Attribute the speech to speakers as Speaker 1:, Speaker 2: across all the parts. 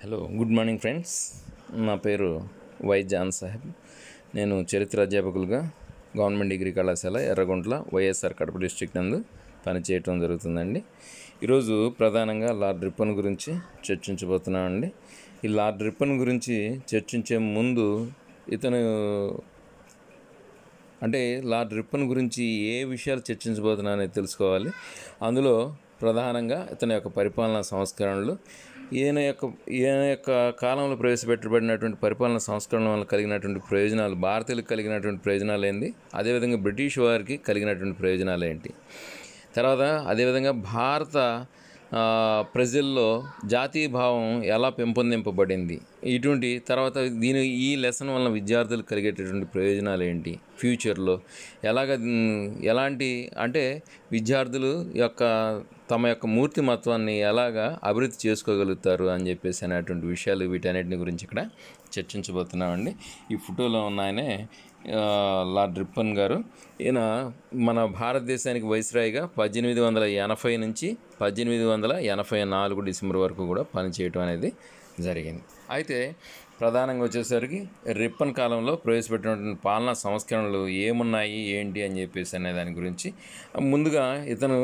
Speaker 1: hello good morning friends నా పేరు why John Saheb నేను చరిత్ర అధ్యాపకులుగా గవర్నమెంట్ డిగ్రీ కళాశాల ఎర్రగుంట్ల వైఎస్ఆర్ కడప డిస్టిక్ నందు పనిచేయటం జరుగుతుందండి ఈరోజు ప్రధానంగా లార్డ్ రిప్పన్ గురించి చర్చించబోతున్నామండి ఈ లార్డ్ రిప్పన్ గురించి చర్చించే ముందు ఇతను అంటే లార్డ్ రిప్పన్ గురించి ఏ విషయాలు అనేది తెలుసుకోవాలి అందులో ప్రధానంగా ఇతని యొక్క పరిపాలనా సంస్కరణలు ఈయన యొక్క ఈయన యొక్క కాలంలో ప్రవేశపెట్టబడినటువంటి పరిపాలన సంస్కరణ వల్ల కలిగినటువంటి ప్రయోజనాలు భారతీయులకు కలిగినటువంటి ప్రయోజనాలు ఏంటి అదేవిధంగా బ్రిటిష్ వారికి కలిగినటువంటి ప్రయోజనాలు ఏంటి తర్వాత అదేవిధంగా భారత ప్రజల్లో జాతీయ భావం ఎలా పెంపొందింపబడింది ఇటువంటి తర్వాత దీని ఈ లెసన్ వలన విద్యార్థులు కలిగేటటువంటి ప్రయోజనాలు ఏంటి ఫ్యూచర్లో ఎలాగ ఎలాంటి అంటే విద్యార్థులు యొక్క తమ యొక్క మూర్తిమత్వాన్ని ఎలాగా అభివృద్ధి చేసుకోగలుగుతారు అని చెప్పేసి అనేటువంటి విషయాలు వీటన్నిటిని గురించి ఇక్కడ చర్చించబోతున్నామండి ఈ ఫోటోలో ఉన్న ఆయనే లార్డ్ రిప్పన్ గారు ఈయన మన భారతదేశానికి వైస్రాయిగా పద్దెనిమిది వందల ఎనభై నుంచి పద్దెనిమిది వందల ఎనభై నాలుగు డిసెంబర్ వరకు కూడా పనిచేయటం అనేది జరిగింది అయితే ప్రధానంగా వచ్చేసరికి రిప్పన్ కాలంలో ప్రవేశపెట్టినటువంటి పాలనా సంస్కరణలు ఏమున్నాయి ఏంటి అని చెప్పేసి అనే దాని గురించి ముందుగా ఇతను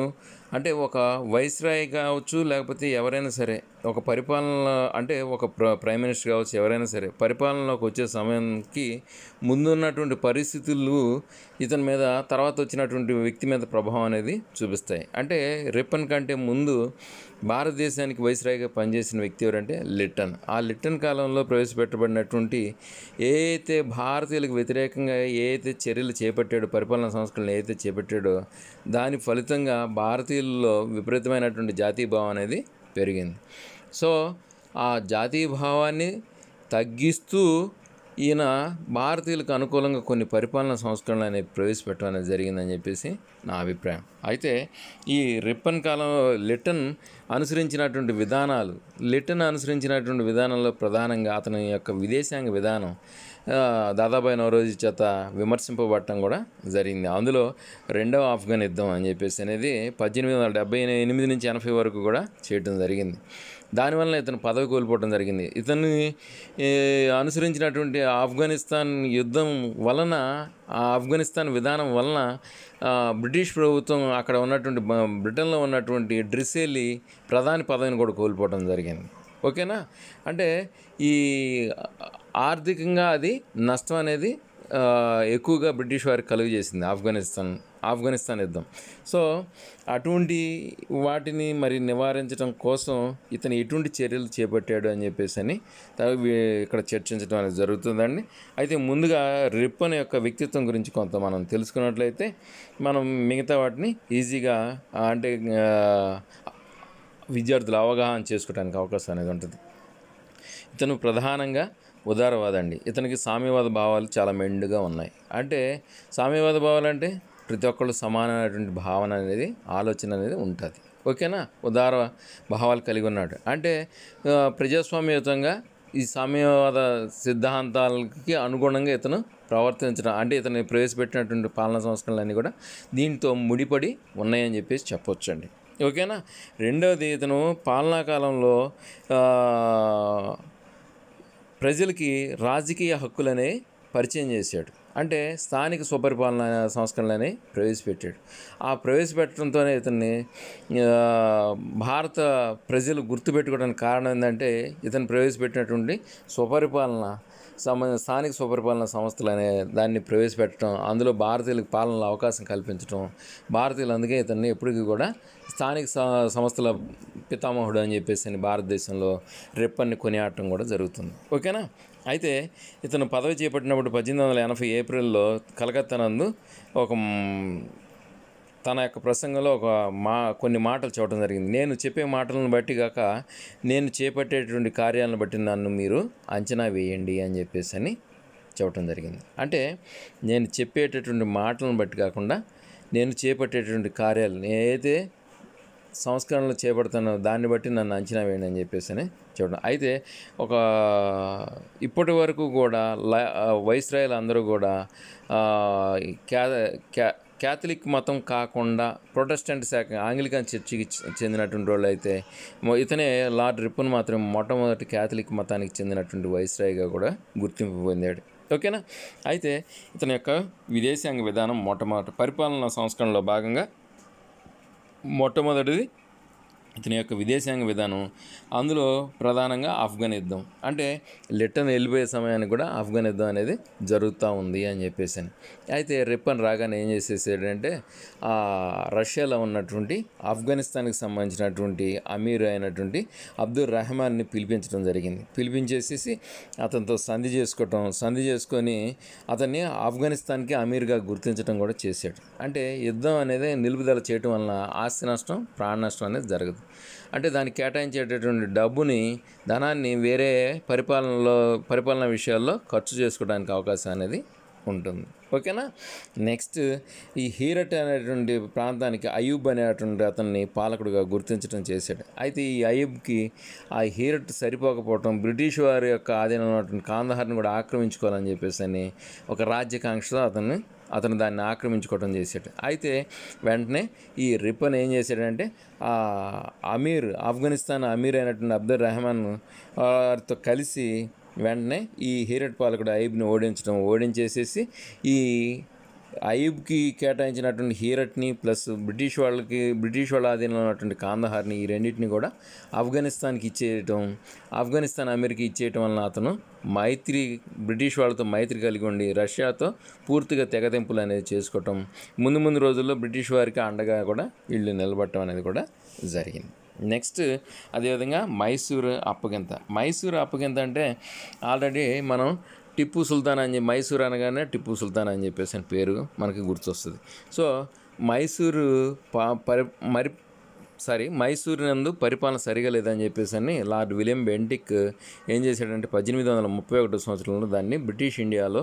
Speaker 1: అంటే ఒక వైస్రాయ్ కావచ్చు లేకపోతే ఎవరైనా సరే ఒక పరిపాలన అంటే ఒక ప్రైమ్ మినిస్టర్ కావచ్చు ఎవరైనా సరే పరిపాలనలోకి వచ్చే సమయానికి ముందున్నటువంటి పరిస్థితులు ఇతని మీద తర్వాత వచ్చినటువంటి వ్యక్తి మీద ప్రభావం అనేది చూపిస్తాయి అంటే రిప్పన్ కంటే ముందు భారతదేశానికి వైస్రాయ్గా పనిచేసిన వ్యక్తి ఎవరంటే లిట్టన్ ఆ లిట్టన్ కాలంలో ప్రవేశపెట్టబడినటువంటి ఏ అయితే భారతీయులకు వ్యతిరేకంగా ఏ అయితే చర్యలు చేపట్టాడో పరిపాలనా సంస్కరణలు ఏ అయితే చేపట్టాడో దాని ఫలితంగా భారతీయుల్లో విపరీతమైనటువంటి జాతీయభావం అనేది పెరిగింది సో ఆ జాతీయభావాన్ని తగ్గిస్తూ ఈయన భారతీయులకు అనుకూలంగా కొన్ని పరిపాలన సంస్కరణలు అనేవి ప్రవేశపెట్టడం అనేది జరిగిందని చెప్పేసి నా అభిప్రాయం అయితే ఈ రిప్పన్ కాలంలో లిటన్ అనుసరించినటువంటి విధానాలు లిటన్ అనుసరించినటువంటి విధానంలో ప్రధానంగా అతని యొక్క విదేశాంగ విధానం దాదాబాయి నవరోజీ చేత విమర్శింపబడటం కూడా జరిగింది అందులో రెండవ ఆఫ్ఘన్ యుద్ధం అని చెప్పేసి అనేది పద్దెనిమిది వందల డెబ్బై ఎనిమిది నుంచి ఎనభై వరకు కూడా చేయటం జరిగింది దానివల్ల ఇతను పదవి కోల్పోవడం జరిగింది ఇతను అనుసరించినటువంటి ఆఫ్ఘనిస్తాన్ యుద్ధం వలన ఆ ఆఫ్ఘనిస్తాన్ విధానం వలన బ్రిటిష్ ప్రభుత్వం అక్కడ ఉన్నటువంటి బ్రిటన్లో ఉన్నటువంటి డ్రిసేలి ప్రధాని పదవిని కూడా కోల్పోవడం జరిగింది ఓకేనా అంటే ఈ ఆర్థికంగా అది నష్టం అనేది ఎక్కువగా బ్రిటిష్ వారికి కలుగజేసింది ఆఫ్ఘనిస్తాన్ ఆఫ్ఘనిస్తాన్ యుద్ధం సో అటువంటి వాటిని మరి నివారించడం కోసం ఇతను ఎటువంటి చర్యలు చేపట్టాడు అని చెప్పేసి అని ఇక్కడ చర్చించడం అనేది జరుగుతుందండి అయితే ముందుగా రిప్పన్ యొక్క వ్యక్తిత్వం గురించి కొంత మనం తెలుసుకున్నట్లయితే మనం మిగతా వాటిని ఈజీగా అంటే విద్యార్థులు అవగాహన చేసుకోవడానికి అవకాశం అనేది ఉంటుంది ఇతను ప్రధానంగా ఉదారవాదండి ఇతనికి సామ్యవాద భావాలు చాలా మెండుగా ఉన్నాయి అంటే సామ్యవాద భావాలు అంటే ప్రతి ఒక్కళ్ళు సమానమైనటువంటి భావన అనేది ఆలోచన అనేది ఉంటుంది ఓకేనా ఉదార భావాలు కలిగి ఉన్నాడు అంటే ప్రజాస్వామ్యయుతంగా ఈ సామ్యవాద సిద్ధాంతాలకి అనుగుణంగా ఇతను ప్రవర్తించడం అంటే ఇతను ప్రవేశపెట్టినటువంటి పాలనా సంస్కరణలన్నీ కూడా దీంతో ముడిపడి ఉన్నాయని చెప్పేసి చెప్పొచ్చండి ఓకేనా రెండవది ఇతను పాలనా కాలంలో ప్రజలకి రాజకీయ హక్కులనే పరిచయం చేశాడు అంటే స్థానిక స్వపరిపాలన సంస్కరణలని ప్రవేశపెట్టాడు ఆ ప్రవేశపెట్టడంతోనే ఇతన్ని భారత ప్రజలు గుర్తుపెట్టుకోవడానికి కారణం ఏంటంటే ఇతను ప్రవేశపెట్టినటువంటి స్వపరిపాలన సంబంధించిన స్థానిక స్వపరిపాలన సంస్థలు అనే దాన్ని ప్రవేశపెట్టడం అందులో భారతీయులకు పాలనలో అవకాశం కల్పించడం భారతీయులు అందుకే ఇతన్ని ఎప్పటికీ కూడా స్థానిక సంస్థల పితామహుడు అని చెప్పేసి భారతదేశంలో రెప్పన్ని కొనియాడటం కూడా జరుగుతుంది ఓకేనా అయితే ఇతను పదవి చేపట్టినప్పుడు పద్దెనిమిది వందల ఎనభై ఏప్రిల్లో కలకత్తా నందు ఒక తన యొక్క ప్రసంగంలో ఒక మా కొన్ని మాటలు చెప్పడం జరిగింది నేను చెప్పే మాటలను బట్టి కాక నేను చేపట్టేటువంటి కార్యాలను బట్టి నన్ను మీరు అంచనా వేయండి అని చెప్పేసి అని చెప్పటం జరిగింది అంటే నేను చెప్పేటటువంటి మాటలను బట్టి కాకుండా నేను చేపట్టేటువంటి కార్యాలు ఏదైతే సంస్కరణలు చేపడుతున్న దాన్ని బట్టి నన్ను అంచనా వేయండి అని చెప్పేసి చూడండి అయితే ఒక ఇప్పటి వరకు కూడా వైస్రాయలు అందరూ కూడా క్యా క్యాథలిక్ మతం కాకుండా ప్రొటెస్టెంట్ శాఖ ఆంగ్లికన్ చర్చికి చెందినటువంటి వాళ్ళు అయితే ఇతనే లార్డ్ రిప్పున్ మాత్రం మొట్టమొదటి క్యాథలిక్ మతానికి చెందినటువంటి వైస్రాయిగా కూడా గుర్తింపు పొందాడు ఓకేనా అయితే ఇతని యొక్క విదేశాంగ విధానం మొట్టమొదటి పరిపాలనా సంస్కరణలో భాగంగా మొట్టమొదటిది ఇతని యొక్క విదేశాంగ విధానం అందులో ప్రధానంగా ఆఫ్ఘన్ యుద్ధం అంటే లిట్టన్ వెళ్ళిపోయే సమయానికి కూడా ఆఫ్ఘన్ యుద్ధం అనేది జరుగుతూ ఉంది అని చెప్పేసి అయితే రిప్పన్ రాగానే ఏం చేసేసాడంటే రష్యాలో ఉన్నటువంటి ఆఫ్ఘనిస్తాన్కి సంబంధించినటువంటి అమీర్ అయినటువంటి అబ్దుల్ రెహమాన్ని పిలిపించడం జరిగింది పిలిపించేసేసి అతనితో సంధి చేసుకోవటం సంధి చేసుకొని అతన్ని ఆఫ్ఘనిస్తాన్కి అమీర్గా గుర్తించడం కూడా చేశాడు అంటే యుద్ధం అనేది నిలుపుదల చేయటం వలన ఆస్తి నష్టం ప్రాణ నష్టం అనేది జరగదు అంటే దానికి కేటాయించేటటువంటి డబ్బుని ధనాన్ని వేరే పరిపాలనలో పరిపాలన విషయాల్లో ఖర్చు చేసుకోవడానికి అవకాశం అనేది ఉంటుంది ఓకేనా నెక్స్ట్ ఈ హీరట్ అనేటువంటి ప్రాంతానికి అయూబ్ అనేటువంటి అతన్ని పాలకుడుగా గుర్తించడం చేశాడు అయితే ఈ అయూబ్కి ఆ హీరట్ సరిపోకపోవటం బ్రిటిష్ వారి యొక్క ఆధీనంలో కాందహార్ని కూడా ఆక్రమించుకోవాలని చెప్పేసి అని ఒక రాజ్యకాంక్షతో అతన్ని అతను దాన్ని ఆక్రమించుకోవడం చేశాడు అయితే వెంటనే ఈ రిపన్ ఏం చేశాడంటే ఆ అమీర్ ఆఫ్ఘనిస్తాన్ అమీర్ అయినటువంటి అబ్దుల్ రెహమాన్ వారితో కలిసి వెంటనే ఈ హీరట్ పాలకుడు ఐబ్ని ఓడించడం ఓడించేసేసి ఈ ఐబ్కి కేటాయించినటువంటి హీరట్ని ప్లస్ బ్రిటిష్ వాళ్ళకి బ్రిటిష్ వాళ్ళ ఆధీనంలో ఉన్నటువంటి కాందహార్ని ఈ రెండింటిని కూడా ఆఫ్ఘనిస్తాన్కి ఇచ్చేయటం ఆఫ్ఘనిస్తాన్ అమెరికా ఇచ్చేయటం వలన అతను మైత్రి బ్రిటిష్ వాళ్ళతో మైత్రి కలిగి ఉండి రష్యాతో పూర్తిగా తెగతింపులు అనేది చేసుకోవటం ముందు ముందు రోజుల్లో బ్రిటిష్ వారికి అండగా కూడా వీళ్ళు నిలబడటం అనేది కూడా జరిగింది నెక్స్ట్ అదేవిధంగా మైసూరు అప్పగింత మైసూరు అప్పగింత అంటే ఆల్రెడీ మనం టిప్పు సుల్తాన్ అని చెప్పి మైసూర్ అనగానే టిప్పు సుల్తాన్ అని చెప్పేసి అని పేరు మనకి గుర్తొస్తుంది సో మైసూరు పా పరి మరి సారీ మైసూరు నందు పరిపాలన సరిగా లేదని చెప్పేసి అని లార్డ్ విలియం బెంటిక్ ఏం చేశాడంటే పద్దెనిమిది వందల ముప్పై ఒకటో సంవత్సరంలో దాన్ని బ్రిటిష్ ఇండియాలో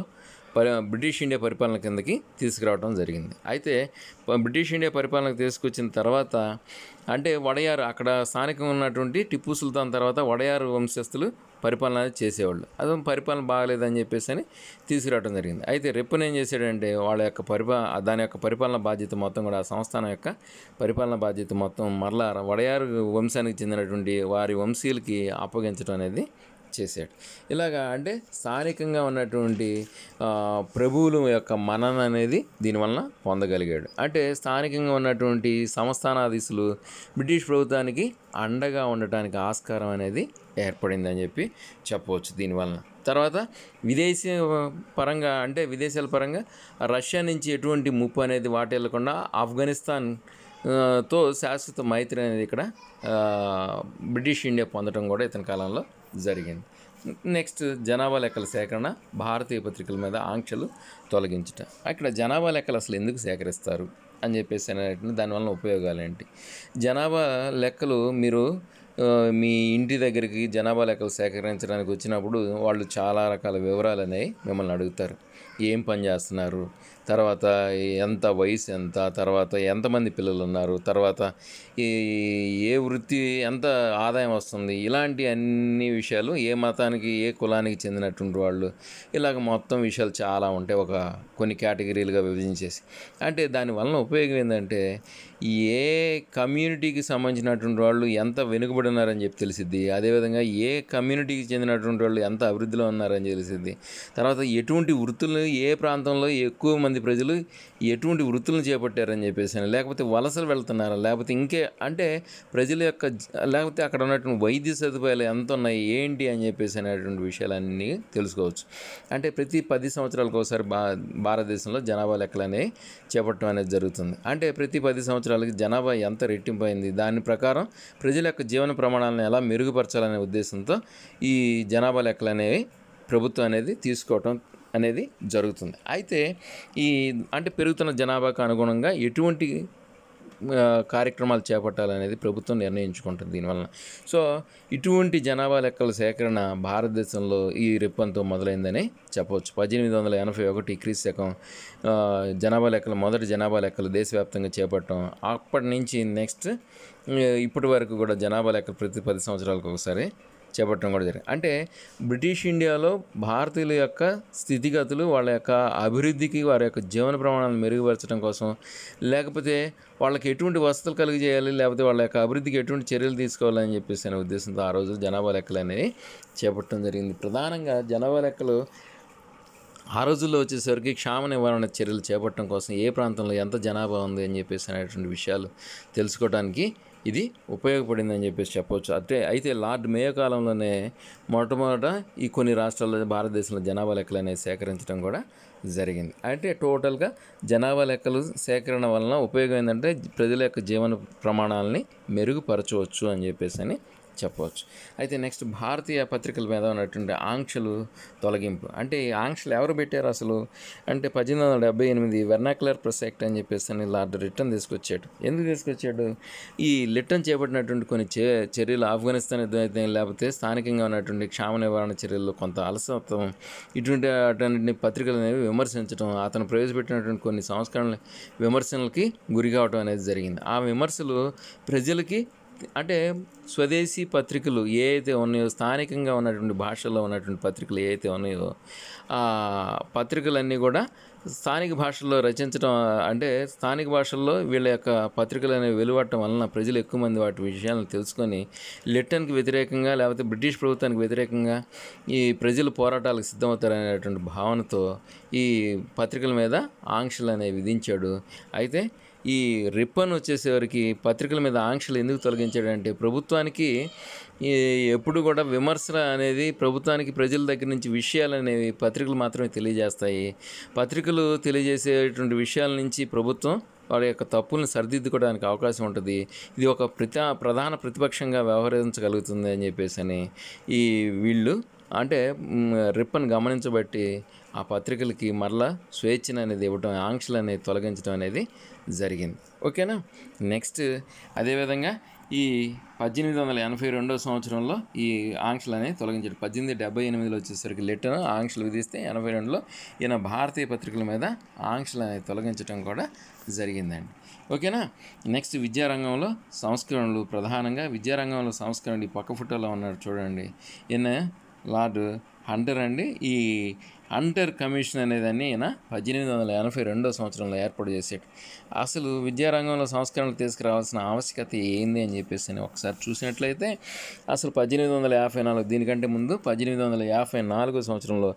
Speaker 1: పరి బ్రిటిష్ ఇండియా పరిపాలన కిందకి తీసుకురావడం జరిగింది అయితే బ్రిటిష్ ఇండియా పరిపాలనకు తీసుకొచ్చిన తర్వాత అంటే వడయారు అక్కడ స్థానికంగా ఉన్నటువంటి టిప్పు సుల్తాన్ తర్వాత వడయారు వంశస్థులు పరిపాలన చేసేవాళ్ళు అది పరిపాలన బాగలేదని చెప్పేసి అని తీసుకురావడం జరిగింది అయితే రిప్పన్ ఏం చేశాడంటే వాళ్ళ యొక్క పరిపా దాని యొక్క పరిపాలన బాధ్యత మొత్తం కూడా ఆ సంస్థానం యొక్క పరిపాలన బాధ్యత మొత్తం మరలా వడయారు వంశానికి చెందినటువంటి వారి వంశీయులకి అప్పగించడం అనేది చేశాడు ఇలాగా అంటే స్థానికంగా ఉన్నటువంటి ప్రభువుల యొక్క మనన అనేది దీనివలన పొందగలిగాడు అంటే స్థానికంగా ఉన్నటువంటి సంస్థానాధీశులు బ్రిటిష్ ప్రభుత్వానికి అండగా ఉండటానికి ఆస్కారం అనేది ఏర్పడిందని చెప్పి చెప్పవచ్చు దీనివలన తర్వాత విదేశీ పరంగా అంటే విదేశాల పరంగా రష్యా నుంచి ఎటువంటి ముప్పు అనేది వాటిల్లకుండా ఆఫ్ఘనిస్తాన్ తో శాశ్వత మైత్రి అనేది ఇక్కడ బ్రిటిష్ ఇండియా పొందడం కూడా ఇతని కాలంలో జరిగింది నెక్స్ట్ జనాభా లెక్కల సేకరణ భారతీయ పత్రికల మీద ఆంక్షలు తొలగించట అక్కడ జనాభా లెక్కలు అసలు ఎందుకు సేకరిస్తారు అని చెప్పేసి అనేటువంటి దానివల్ల ఉపయోగాలు ఏంటి జనాభా లెక్కలు మీరు మీ ఇంటి దగ్గరికి జనాభా లెక్కలు సేకరించడానికి వచ్చినప్పుడు వాళ్ళు చాలా రకాల వివరాలు అనేవి మిమ్మల్ని అడుగుతారు ఏం పని చేస్తున్నారు తర్వాత ఎంత వయసు ఎంత తర్వాత ఎంతమంది పిల్లలు ఉన్నారు తర్వాత ఏ వృత్తి ఎంత ఆదాయం వస్తుంది ఇలాంటి అన్ని విషయాలు ఏ మతానికి ఏ కులానికి చెందినటువంటి వాళ్ళు ఇలాగ మొత్తం విషయాలు చాలా ఉంటాయి ఒక కొన్ని కేటగిరీలుగా విభజించేసి అంటే దానివల్ల ఉపయోగం ఏంటంటే ఏ కమ్యూనిటీకి సంబంధించినటువంటి వాళ్ళు ఎంత వెనుకబడినారని చెప్పి తెలిసిద్ది అదేవిధంగా ఏ కమ్యూనిటీకి చెందినటువంటి వాళ్ళు ఎంత అభివృద్ధిలో ఉన్నారని తెలిసిద్ది తర్వాత ఎటువంటి వృత్తులు ఏ ప్రాంతంలో ఎక్కువ మంది ప్రజలు ఎటువంటి వృత్తులను చేపట్టారని చెప్పేసి లేకపోతే వలసలు వెళ్తున్నారా లేకపోతే ఇంకే అంటే ప్రజల యొక్క లేకపోతే అక్కడ ఉన్నటువంటి వైద్య సదుపాయాలు ఎంత ఉన్నాయి ఏంటి అని చెప్పేసి అనేటువంటి విషయాలన్నీ తెలుసుకోవచ్చు అంటే ప్రతి పది సంవత్సరాలకు ఒకసారి భా భారతదేశంలో జనాభా లెక్కలనే చేపట్టడం అనేది జరుగుతుంది అంటే ప్రతి పది సంవత్సరాలకి జనాభా ఎంత రెట్టింపు దాని ప్రకారం ప్రజల యొక్క జీవన ప్రమాణాలను ఎలా మెరుగుపరచాలనే ఉద్దేశంతో ఈ జనాభా లెక్కలు ప్రభుత్వం అనేది తీసుకోవటం అనేది జరుగుతుంది అయితే ఈ అంటే పెరుగుతున్న జనాభాకు అనుగుణంగా ఎటువంటి కార్యక్రమాలు చేపట్టాలనేది ప్రభుత్వం నిర్ణయించుకుంటుంది దీనివల్ల సో ఇటువంటి జనాభా లెక్కల సేకరణ భారతదేశంలో ఈ రిప్పంతో మొదలైందని చెప్పవచ్చు పద్దెనిమిది వందల ఎనభై ఒకటి క్రీస్ శకం జనాభా లెక్కలు మొదటి జనాభా లెక్కలు దేశవ్యాప్తంగా చేపట్టడం అప్పటి నుంచి నెక్స్ట్ ఇప్పటి వరకు కూడా జనాభా లెక్కలు ప్రతి పది సంవత్సరాలకు ఒకసారి చేపట్టడం కూడా జరిగింది అంటే బ్రిటిష్ ఇండియాలో భారతీయుల యొక్క స్థితిగతులు వాళ్ళ యొక్క అభివృద్ధికి వారి యొక్క జీవన ప్రమాణాలను మెరుగుపరచడం కోసం లేకపోతే వాళ్ళకి ఎటువంటి వసతులు కలిగి చేయాలి లేకపోతే వాళ్ళ యొక్క అభివృద్ధికి ఎటువంటి చర్యలు తీసుకోవాలని చెప్పేసి అనే ఉద్దేశంతో ఆ రోజు జనాభా లెక్కలు అనేవి చేపట్టడం జరిగింది ప్రధానంగా జనాభా లెక్కలు ఆ రోజుల్లో వచ్చేసరికి క్షామ నివారణ చర్యలు చేపట్టడం కోసం ఏ ప్రాంతంలో ఎంత జనాభా ఉంది అని చెప్పేసి అనేటువంటి విషయాలు తెలుసుకోవడానికి ఇది ఉపయోగపడిందని చెప్పేసి చెప్పవచ్చు అంటే అయితే లార్డ్ మేయో కాలంలోనే మొట్టమొదట ఈ కొన్ని రాష్ట్రాల్లో భారతదేశంలో జనాభా లెక్కలు అనేవి సేకరించడం కూడా జరిగింది అంటే టోటల్గా జనాభా లెక్కలు సేకరణ వలన ఉపయోగం ఏంటంటే ప్రజల యొక్క జీవన ప్రమాణాలని మెరుగుపరచవచ్చు అని చెప్పేసి అని చెప్పవచ్చు అయితే నెక్స్ట్ భారతీయ పత్రికల మీద ఉన్నటువంటి ఆంక్షలు తొలగింపు అంటే ఈ ఆంక్షలు ఎవరు పెట్టారు అసలు అంటే పద్దెనిమిది వందల డెబ్బై ఎనిమిది వెర్నాక్యులర్ ప్రెస్ యాక్ట్ అని చెప్పేసి అని లార్డ్ రిటర్న్ తీసుకొచ్చాడు ఎందుకు తీసుకొచ్చాడు ఈ రిటర్న్ చేపట్టినటువంటి కొన్ని చే చర్యలు ఆఫ్ఘనిస్తాన్ యుద్ధం లేకపోతే స్థానికంగా ఉన్నటువంటి క్షామ నివారణ చర్యల్లో కొంత అలసత్వం ఇటువంటి అటువంటి పత్రికలు అనేవి విమర్శించడం అతను ప్రవేశపెట్టినటువంటి కొన్ని సంస్కరణలు విమర్శలకి గురి అనేది జరిగింది ఆ విమర్శలు ప్రజలకి అంటే స్వదేశీ పత్రికలు ఏవైతే ఉన్నాయో స్థానికంగా ఉన్నటువంటి భాషల్లో ఉన్నటువంటి పత్రికలు ఏవైతే ఉన్నాయో ఆ పత్రికలన్నీ కూడా స్థానిక భాషల్లో రచించడం అంటే స్థానిక భాషల్లో వీళ్ళ యొక్క పత్రికలు అనేవి వెలువడటం వలన ప్రజలు ఎక్కువ మంది వాటి విషయాలను తెలుసుకొని లిట్టన్కి వ్యతిరేకంగా లేకపోతే బ్రిటిష్ ప్రభుత్వానికి వ్యతిరేకంగా ఈ ప్రజలు పోరాటాలకు సిద్ధమవుతారనేటువంటి భావనతో ఈ పత్రికల మీద ఆంక్షలు అనేవి విధించాడు అయితే ఈ రిప్పన్ వచ్చేసేవారికి పత్రికల మీద ఆంక్షలు ఎందుకు తొలగించాడంటే ప్రభుత్వానికి ఎప్పుడు కూడా విమర్శ అనేది ప్రభుత్వానికి ప్రజల దగ్గర నుంచి విషయాలు అనేవి పత్రికలు మాత్రమే తెలియజేస్తాయి పత్రికలు తెలియజేసేటువంటి విషయాల నుంచి ప్రభుత్వం వారి యొక్క తప్పులను సరిదిద్దుకోవడానికి అవకాశం ఉంటుంది ఇది ఒక ప్రతి ప్రధాన ప్రతిపక్షంగా వ్యవహరించగలుగుతుంది అని చెప్పేసి అని ఈ వీళ్ళు అంటే రిప్పను గమనించబట్టి ఆ పత్రికలకి మరలా స్వేచ్ఛను అనేది ఇవ్వటం ఆంక్షలు అనేది తొలగించడం అనేది జరిగింది ఓకేనా నెక్స్ట్ అదేవిధంగా ఈ పద్దెనిమిది వందల ఎనభై రెండో సంవత్సరంలో ఈ ఆంక్షలు అనేది తొలగించాడు పద్దెనిమిది డెబ్బై ఎనిమిదిలో వచ్చేసరికి లెటర్ ఆంక్షలు విధిస్తే ఎనభై రెండులో ఈయన భారతీయ పత్రికల మీద ఆంక్షలు అనేది తొలగించడం కూడా జరిగిందండి ఓకేనా నెక్స్ట్ విద్యారంగంలో సంస్కరణలు ప్రధానంగా విద్యారంగంలో సంస్కరణలు ఈ పక్క ఫోటోలో ఉన్నారు చూడండి ఈయన వారు హంటర్ అండి ఈ అంటర్ కమిషన్ అనేదాన్ని ఈయన పద్దెనిమిది వందల ఎనభై రెండో సంవత్సరంలో ఏర్పాటు చేశాడు అసలు విద్యారంగంలో సంస్కరణలు తీసుకురావాల్సిన ఆవశ్యకత ఏంది అని చెప్పేసి అని ఒకసారి చూసినట్లయితే అసలు పద్దెనిమిది వందల యాభై నాలుగు దీనికంటే ముందు పద్దెనిమిది వందల యాభై నాలుగో సంవత్సరంలో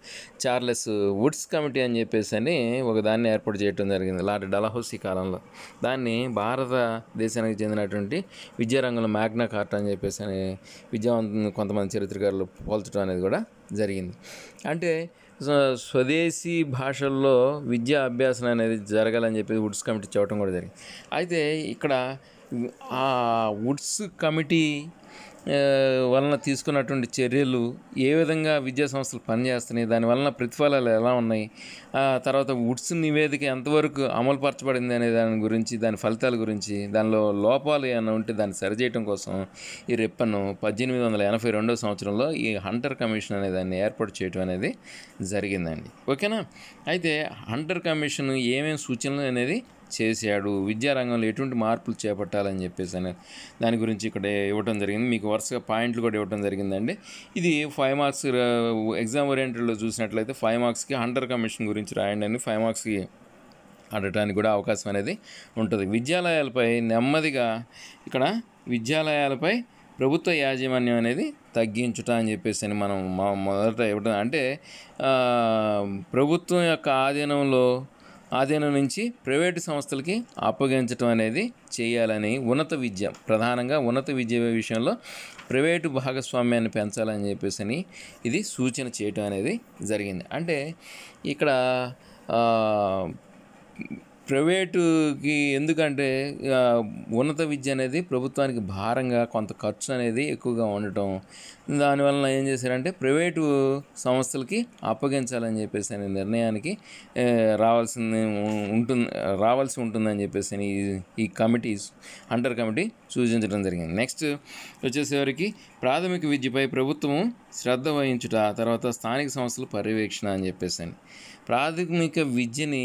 Speaker 1: చార్లెస్ వుడ్స్ కమిటీ అని చెప్పేసి అని ఒక దాన్ని ఏర్పాటు చేయడం జరిగింది లార్డ్ డలహౌసీ కాలంలో దాన్ని భారతదేశానికి చెందినటువంటి విద్యారంగంలో మ్యాగ్నా కార్ట్ అని చెప్పేసి అని విద్యావంతం కొంతమంది చరిత్రకారులు పోల్చడం అనేది కూడా జరిగింది అంటే స్వదేశీ భాషల్లో విద్యా అభ్యాసం అనేది జరగాలని చెప్పి వుడ్స్ కమిటీ చెప్పడం కూడా జరిగింది అయితే ఇక్కడ ఆ వుడ్స్ కమిటీ వలన తీసుకున్నటువంటి చర్యలు ఏ విధంగా విద్యా సంస్థలు పనిచేస్తున్నాయి దాని వలన ప్రతిఫలాలు ఎలా ఉన్నాయి తర్వాత ఉడ్స్ నివేదిక ఎంతవరకు అమలుపరచబడింది అనే దాని గురించి దాని ఫలితాల గురించి దానిలో లోపాలు ఏమైనా ఉంటే దాన్ని సరిచేయటం కోసం ఈ రెప్పను పద్దెనిమిది వందల ఎనభై రెండో సంవత్సరంలో ఈ హంటర్ కమిషన్ అనే దాన్ని ఏర్పాటు చేయడం అనేది జరిగిందండి ఓకేనా అయితే హంటర్ కమిషన్ ఏమేమి సూచనలు అనేది చేశాడు విద్యారంగంలో ఎటువంటి మార్పులు చేపట్టాలని చెప్పేసి అని దాని గురించి ఇక్కడ ఇవ్వడం జరిగింది మీకు వరుసగా పాయింట్లు కూడా ఇవ్వడం జరిగిందండి ఇది ఫైవ్ మార్క్స్ ఎగ్జామ్ ఓరియంటెడ్లో చూసినట్లయితే ఫైవ్ మార్క్స్కి హండర్ కమిషన్ గురించి రాయండి అని ఫైవ్ మార్క్స్కి అడటానికి కూడా అవకాశం అనేది ఉంటుంది విద్యాలయాలపై నెమ్మదిగా ఇక్కడ విద్యాలయాలపై ప్రభుత్వ యాజమాన్యం అనేది తగ్గించుట అని చెప్పేసి అని మనం మొదట ఇవ్వడం అంటే ప్రభుత్వం యొక్క ఆధీనంలో ఆధీనం నుంచి ప్రైవేటు సంస్థలకి అప్పగించడం అనేది చేయాలని ఉన్నత విద్య ప్రధానంగా ఉన్నత విద్య విషయంలో ప్రైవేటు భాగస్వామ్యాన్ని పెంచాలని చెప్పేసి ఇది సూచన చేయటం అనేది జరిగింది అంటే ఇక్కడ ప్రైవేటుకి ఎందుకంటే ఉన్నత విద్య అనేది ప్రభుత్వానికి భారంగా కొంత ఖర్చు అనేది ఎక్కువగా ఉండటం దానివల్ల ఏం చేశారంటే ప్రైవేటు సంస్థలకి అప్పగించాలని చెప్పేసి అనే నిర్ణయానికి రావాల్సింది ఉంటుంది రావాల్సి ఉంటుందని చెప్పేసి ఈ ఈ కమిటీస్ అండర్ కమిటీ సూచించడం జరిగింది నెక్స్ట్ వచ్చేసేవారికి ప్రాథమిక విద్యపై ప్రభుత్వం శ్రద్ధ వహించుట తర్వాత స్థానిక సంస్థల పర్యవేక్షణ అని చెప్పేసి అని ప్రాథమిక విద్యని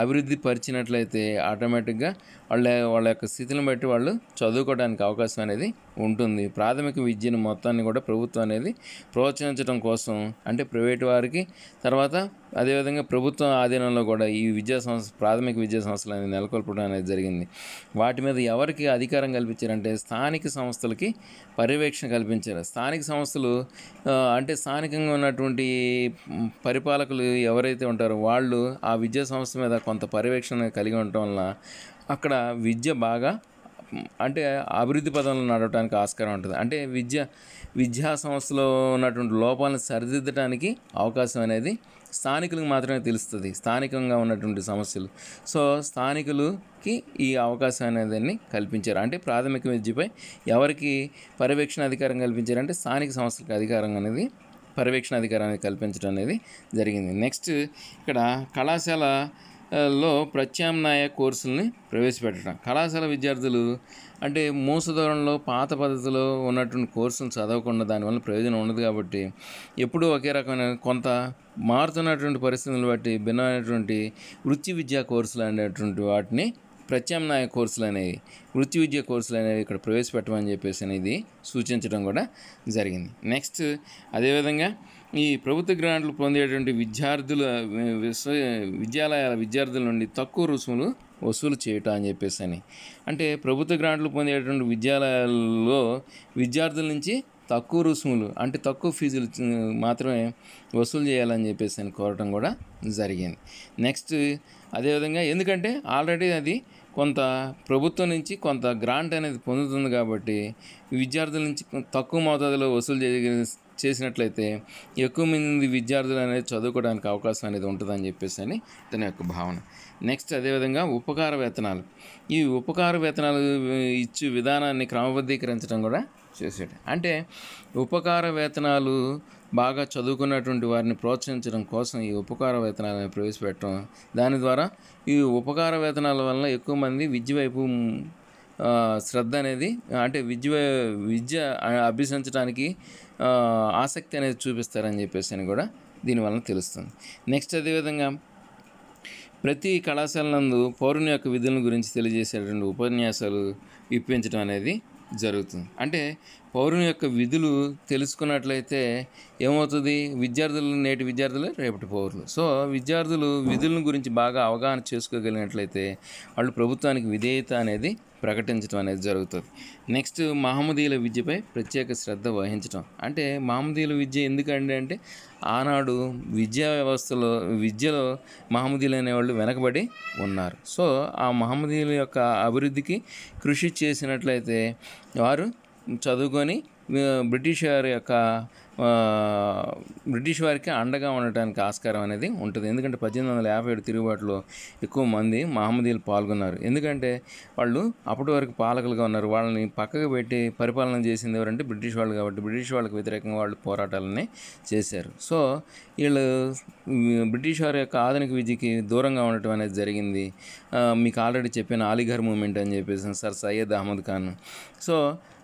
Speaker 1: అభివృద్ధి పరిచినట్లయితే ఆటోమేటిక్గా వాళ్ళ వాళ్ళ యొక్క స్థితిని బట్టి వాళ్ళు చదువుకోవడానికి అవకాశం అనేది ఉంటుంది ప్రాథమిక విద్యను మొత్తాన్ని కూడా ప్రభుత్వం అనేది ప్రోత్సహించడం కోసం అంటే ప్రైవేటు వారికి తర్వాత అదేవిధంగా ప్రభుత్వం ఆధీనంలో కూడా ఈ విద్యా సంస్థ ప్రాథమిక విద్యా సంస్థలు అనేది నెలకొల్పడం అనేది జరిగింది వాటి మీద ఎవరికి అధికారం కల్పించారంటే స్థానిక సంస్థలకి పర్యవేక్షణ కల్పించారు స్థానిక సంస్థలు అంటే స్థానికంగా ఉన్నటువంటి పరిపాలకులు ఎవరైతే ఉంటారో వాళ్ళు ఆ విద్యా సంస్థ మీద కొంత పర్యవేక్షణ కలిగి ఉండటం వల్ల అక్కడ విద్య బాగా అంటే అభివృద్ధి పదంలో నడవడానికి ఆస్కారం ఉంటుంది అంటే విద్య విద్యా సంస్థలో ఉన్నటువంటి లోపాలను సరిదిద్దడానికి అవకాశం అనేది స్థానికులకు మాత్రమే తెలుస్తుంది స్థానికంగా ఉన్నటువంటి సమస్యలు సో స్థానికులకి ఈ అవకాశం అనేది కల్పించారు అంటే ప్రాథమిక విద్యపై ఎవరికి పర్యవేక్షణ అధికారం కల్పించారంటే స్థానిక సంస్థలకు అధికారం అనేది పర్యవేక్షణ అధికారాన్ని కల్పించడం అనేది జరిగింది నెక్స్ట్ ఇక్కడ కళాశాల లో ప్రత్యామ్నాయ కోర్సుల్ని ప్రవేశపెట్టడం కళాశాల విద్యార్థులు అంటే మూస దూరంలో పాత పద్ధతిలో ఉన్నటువంటి కోర్సులు చదవకుండా దానివల్ల ప్రయోజనం ఉండదు కాబట్టి ఎప్పుడూ ఒకే రకమైన కొంత మారుతున్నటువంటి పరిస్థితులను బట్టి భిన్నమైనటువంటి వృత్తి విద్యా కోర్సులు అనేటువంటి వాటిని ప్రత్యామ్నాయ కోర్సులు అనేవి వృత్తి విద్య కోర్సులు అనేవి ఇక్కడ ప్రవేశపెట్టమని చెప్పేసి అనేది సూచించడం కూడా జరిగింది నెక్స్ట్ అదేవిధంగా ఈ ప్రభుత్వ గ్రాంట్లు పొందేటువంటి విద్యార్థుల విశ్వ విద్యాలయాల విద్యార్థుల నుండి తక్కువ రుసుములు వసూలు చేయట అని చెప్పేసి అని అంటే ప్రభుత్వ గ్రాంట్లు పొందేటువంటి విద్యాలయాల్లో విద్యార్థుల నుంచి తక్కువ రుసుములు అంటే తక్కువ ఫీజులు మాత్రమే వసూలు చేయాలని చెప్పేసి అని కోరటం కూడా జరిగింది నెక్స్ట్ అదేవిధంగా ఎందుకంటే ఆల్రెడీ అది కొంత ప్రభుత్వం నుంచి కొంత గ్రాంట్ అనేది పొందుతుంది కాబట్టి విద్యార్థుల నుంచి తక్కువ మోతాదులో వసూలు చేసినట్లయితే ఎక్కువ మంది విద్యార్థులు అనేది చదువుకోవడానికి అవకాశం అనేది ఉంటుందని చెప్పేసి అని తన యొక్క భావన నెక్స్ట్ అదేవిధంగా ఉపకార వేతనాలు ఈ ఉపకార వేతనాలు ఇచ్చే విధానాన్ని క్రమబద్ధీకరించడం కూడా చేశాడు అంటే ఉపకార వేతనాలు బాగా చదువుకున్నటువంటి వారిని ప్రోత్సహించడం కోసం ఈ ఉపకార వేతనాలను ప్రవేశపెట్టడం దాని ద్వారా ఈ ఉపకార వేతనాల వల్ల ఎక్కువ మంది విద్య వైపు శ్రద్ధ అనేది అంటే విద్య విద్య అభ్యసించడానికి ఆసక్తి అనేది చూపిస్తారని చెప్పేసి అని కూడా దీనివలన తెలుస్తుంది నెక్స్ట్ అదేవిధంగా ప్రతి కళాశాల నందు పౌరుని యొక్క విధులను గురించి తెలియజేసేటువంటి ఉపన్యాసాలు ఇప్పించడం అనేది జరుగుతుంది అంటే పౌరుని యొక్క విధులు తెలుసుకున్నట్లయితే ఏమవుతుంది విద్యార్థులు నేటి విద్యార్థులు రేపటి పౌరులు సో విద్యార్థులు విధులను గురించి బాగా అవగాహన చేసుకోగలిగినట్లయితే వాళ్ళు ప్రభుత్వానికి విధేయత అనేది ప్రకటించడం అనేది జరుగుతుంది నెక్స్ట్ మహమ్మదీయుల విద్యపై ప్రత్యేక శ్రద్ధ వహించడం అంటే మహమ్మదీయుల విద్య ఎందుకండి అంటే ఆనాడు విద్యా వ్యవస్థలో విద్యలో మహమ్మదీయులు అనేవాళ్ళు వెనకబడి ఉన్నారు సో ఆ మహమ్మదీయుల యొక్క అభివృద్ధికి కృషి చేసినట్లయితే వారు చదువుకొని బ్రిటిష్ వారి యొక్క బ్రిటిష్ వారికి అండగా ఉండటానికి ఆస్కారం అనేది ఉంటుంది ఎందుకంటే పద్దెనిమిది వందల యాభై ఏడు తిరుగుబాటులో ఎక్కువ మంది మహమ్మదీలు పాల్గొన్నారు ఎందుకంటే వాళ్ళు అప్పటి వరకు పాలకులుగా ఉన్నారు వాళ్ళని పక్కకు పెట్టి పరిపాలన చేసింది ఎవరంటే బ్రిటిష్ వాళ్ళు కాబట్టి బ్రిటిష్ వాళ్ళకి వ్యతిరేకంగా వాళ్ళు పోరాటాలని చేశారు సో వీళ్ళు బ్రిటిష్ వారి యొక్క ఆధునిక విద్యకి దూరంగా ఉండటం అనేది జరిగింది మీకు ఆల్రెడీ చెప్పిన అలీఘర్ మూమెంట్ అని చెప్పేసి సార్ సయ్యద్ అహ్మద్ ఖాన్ సో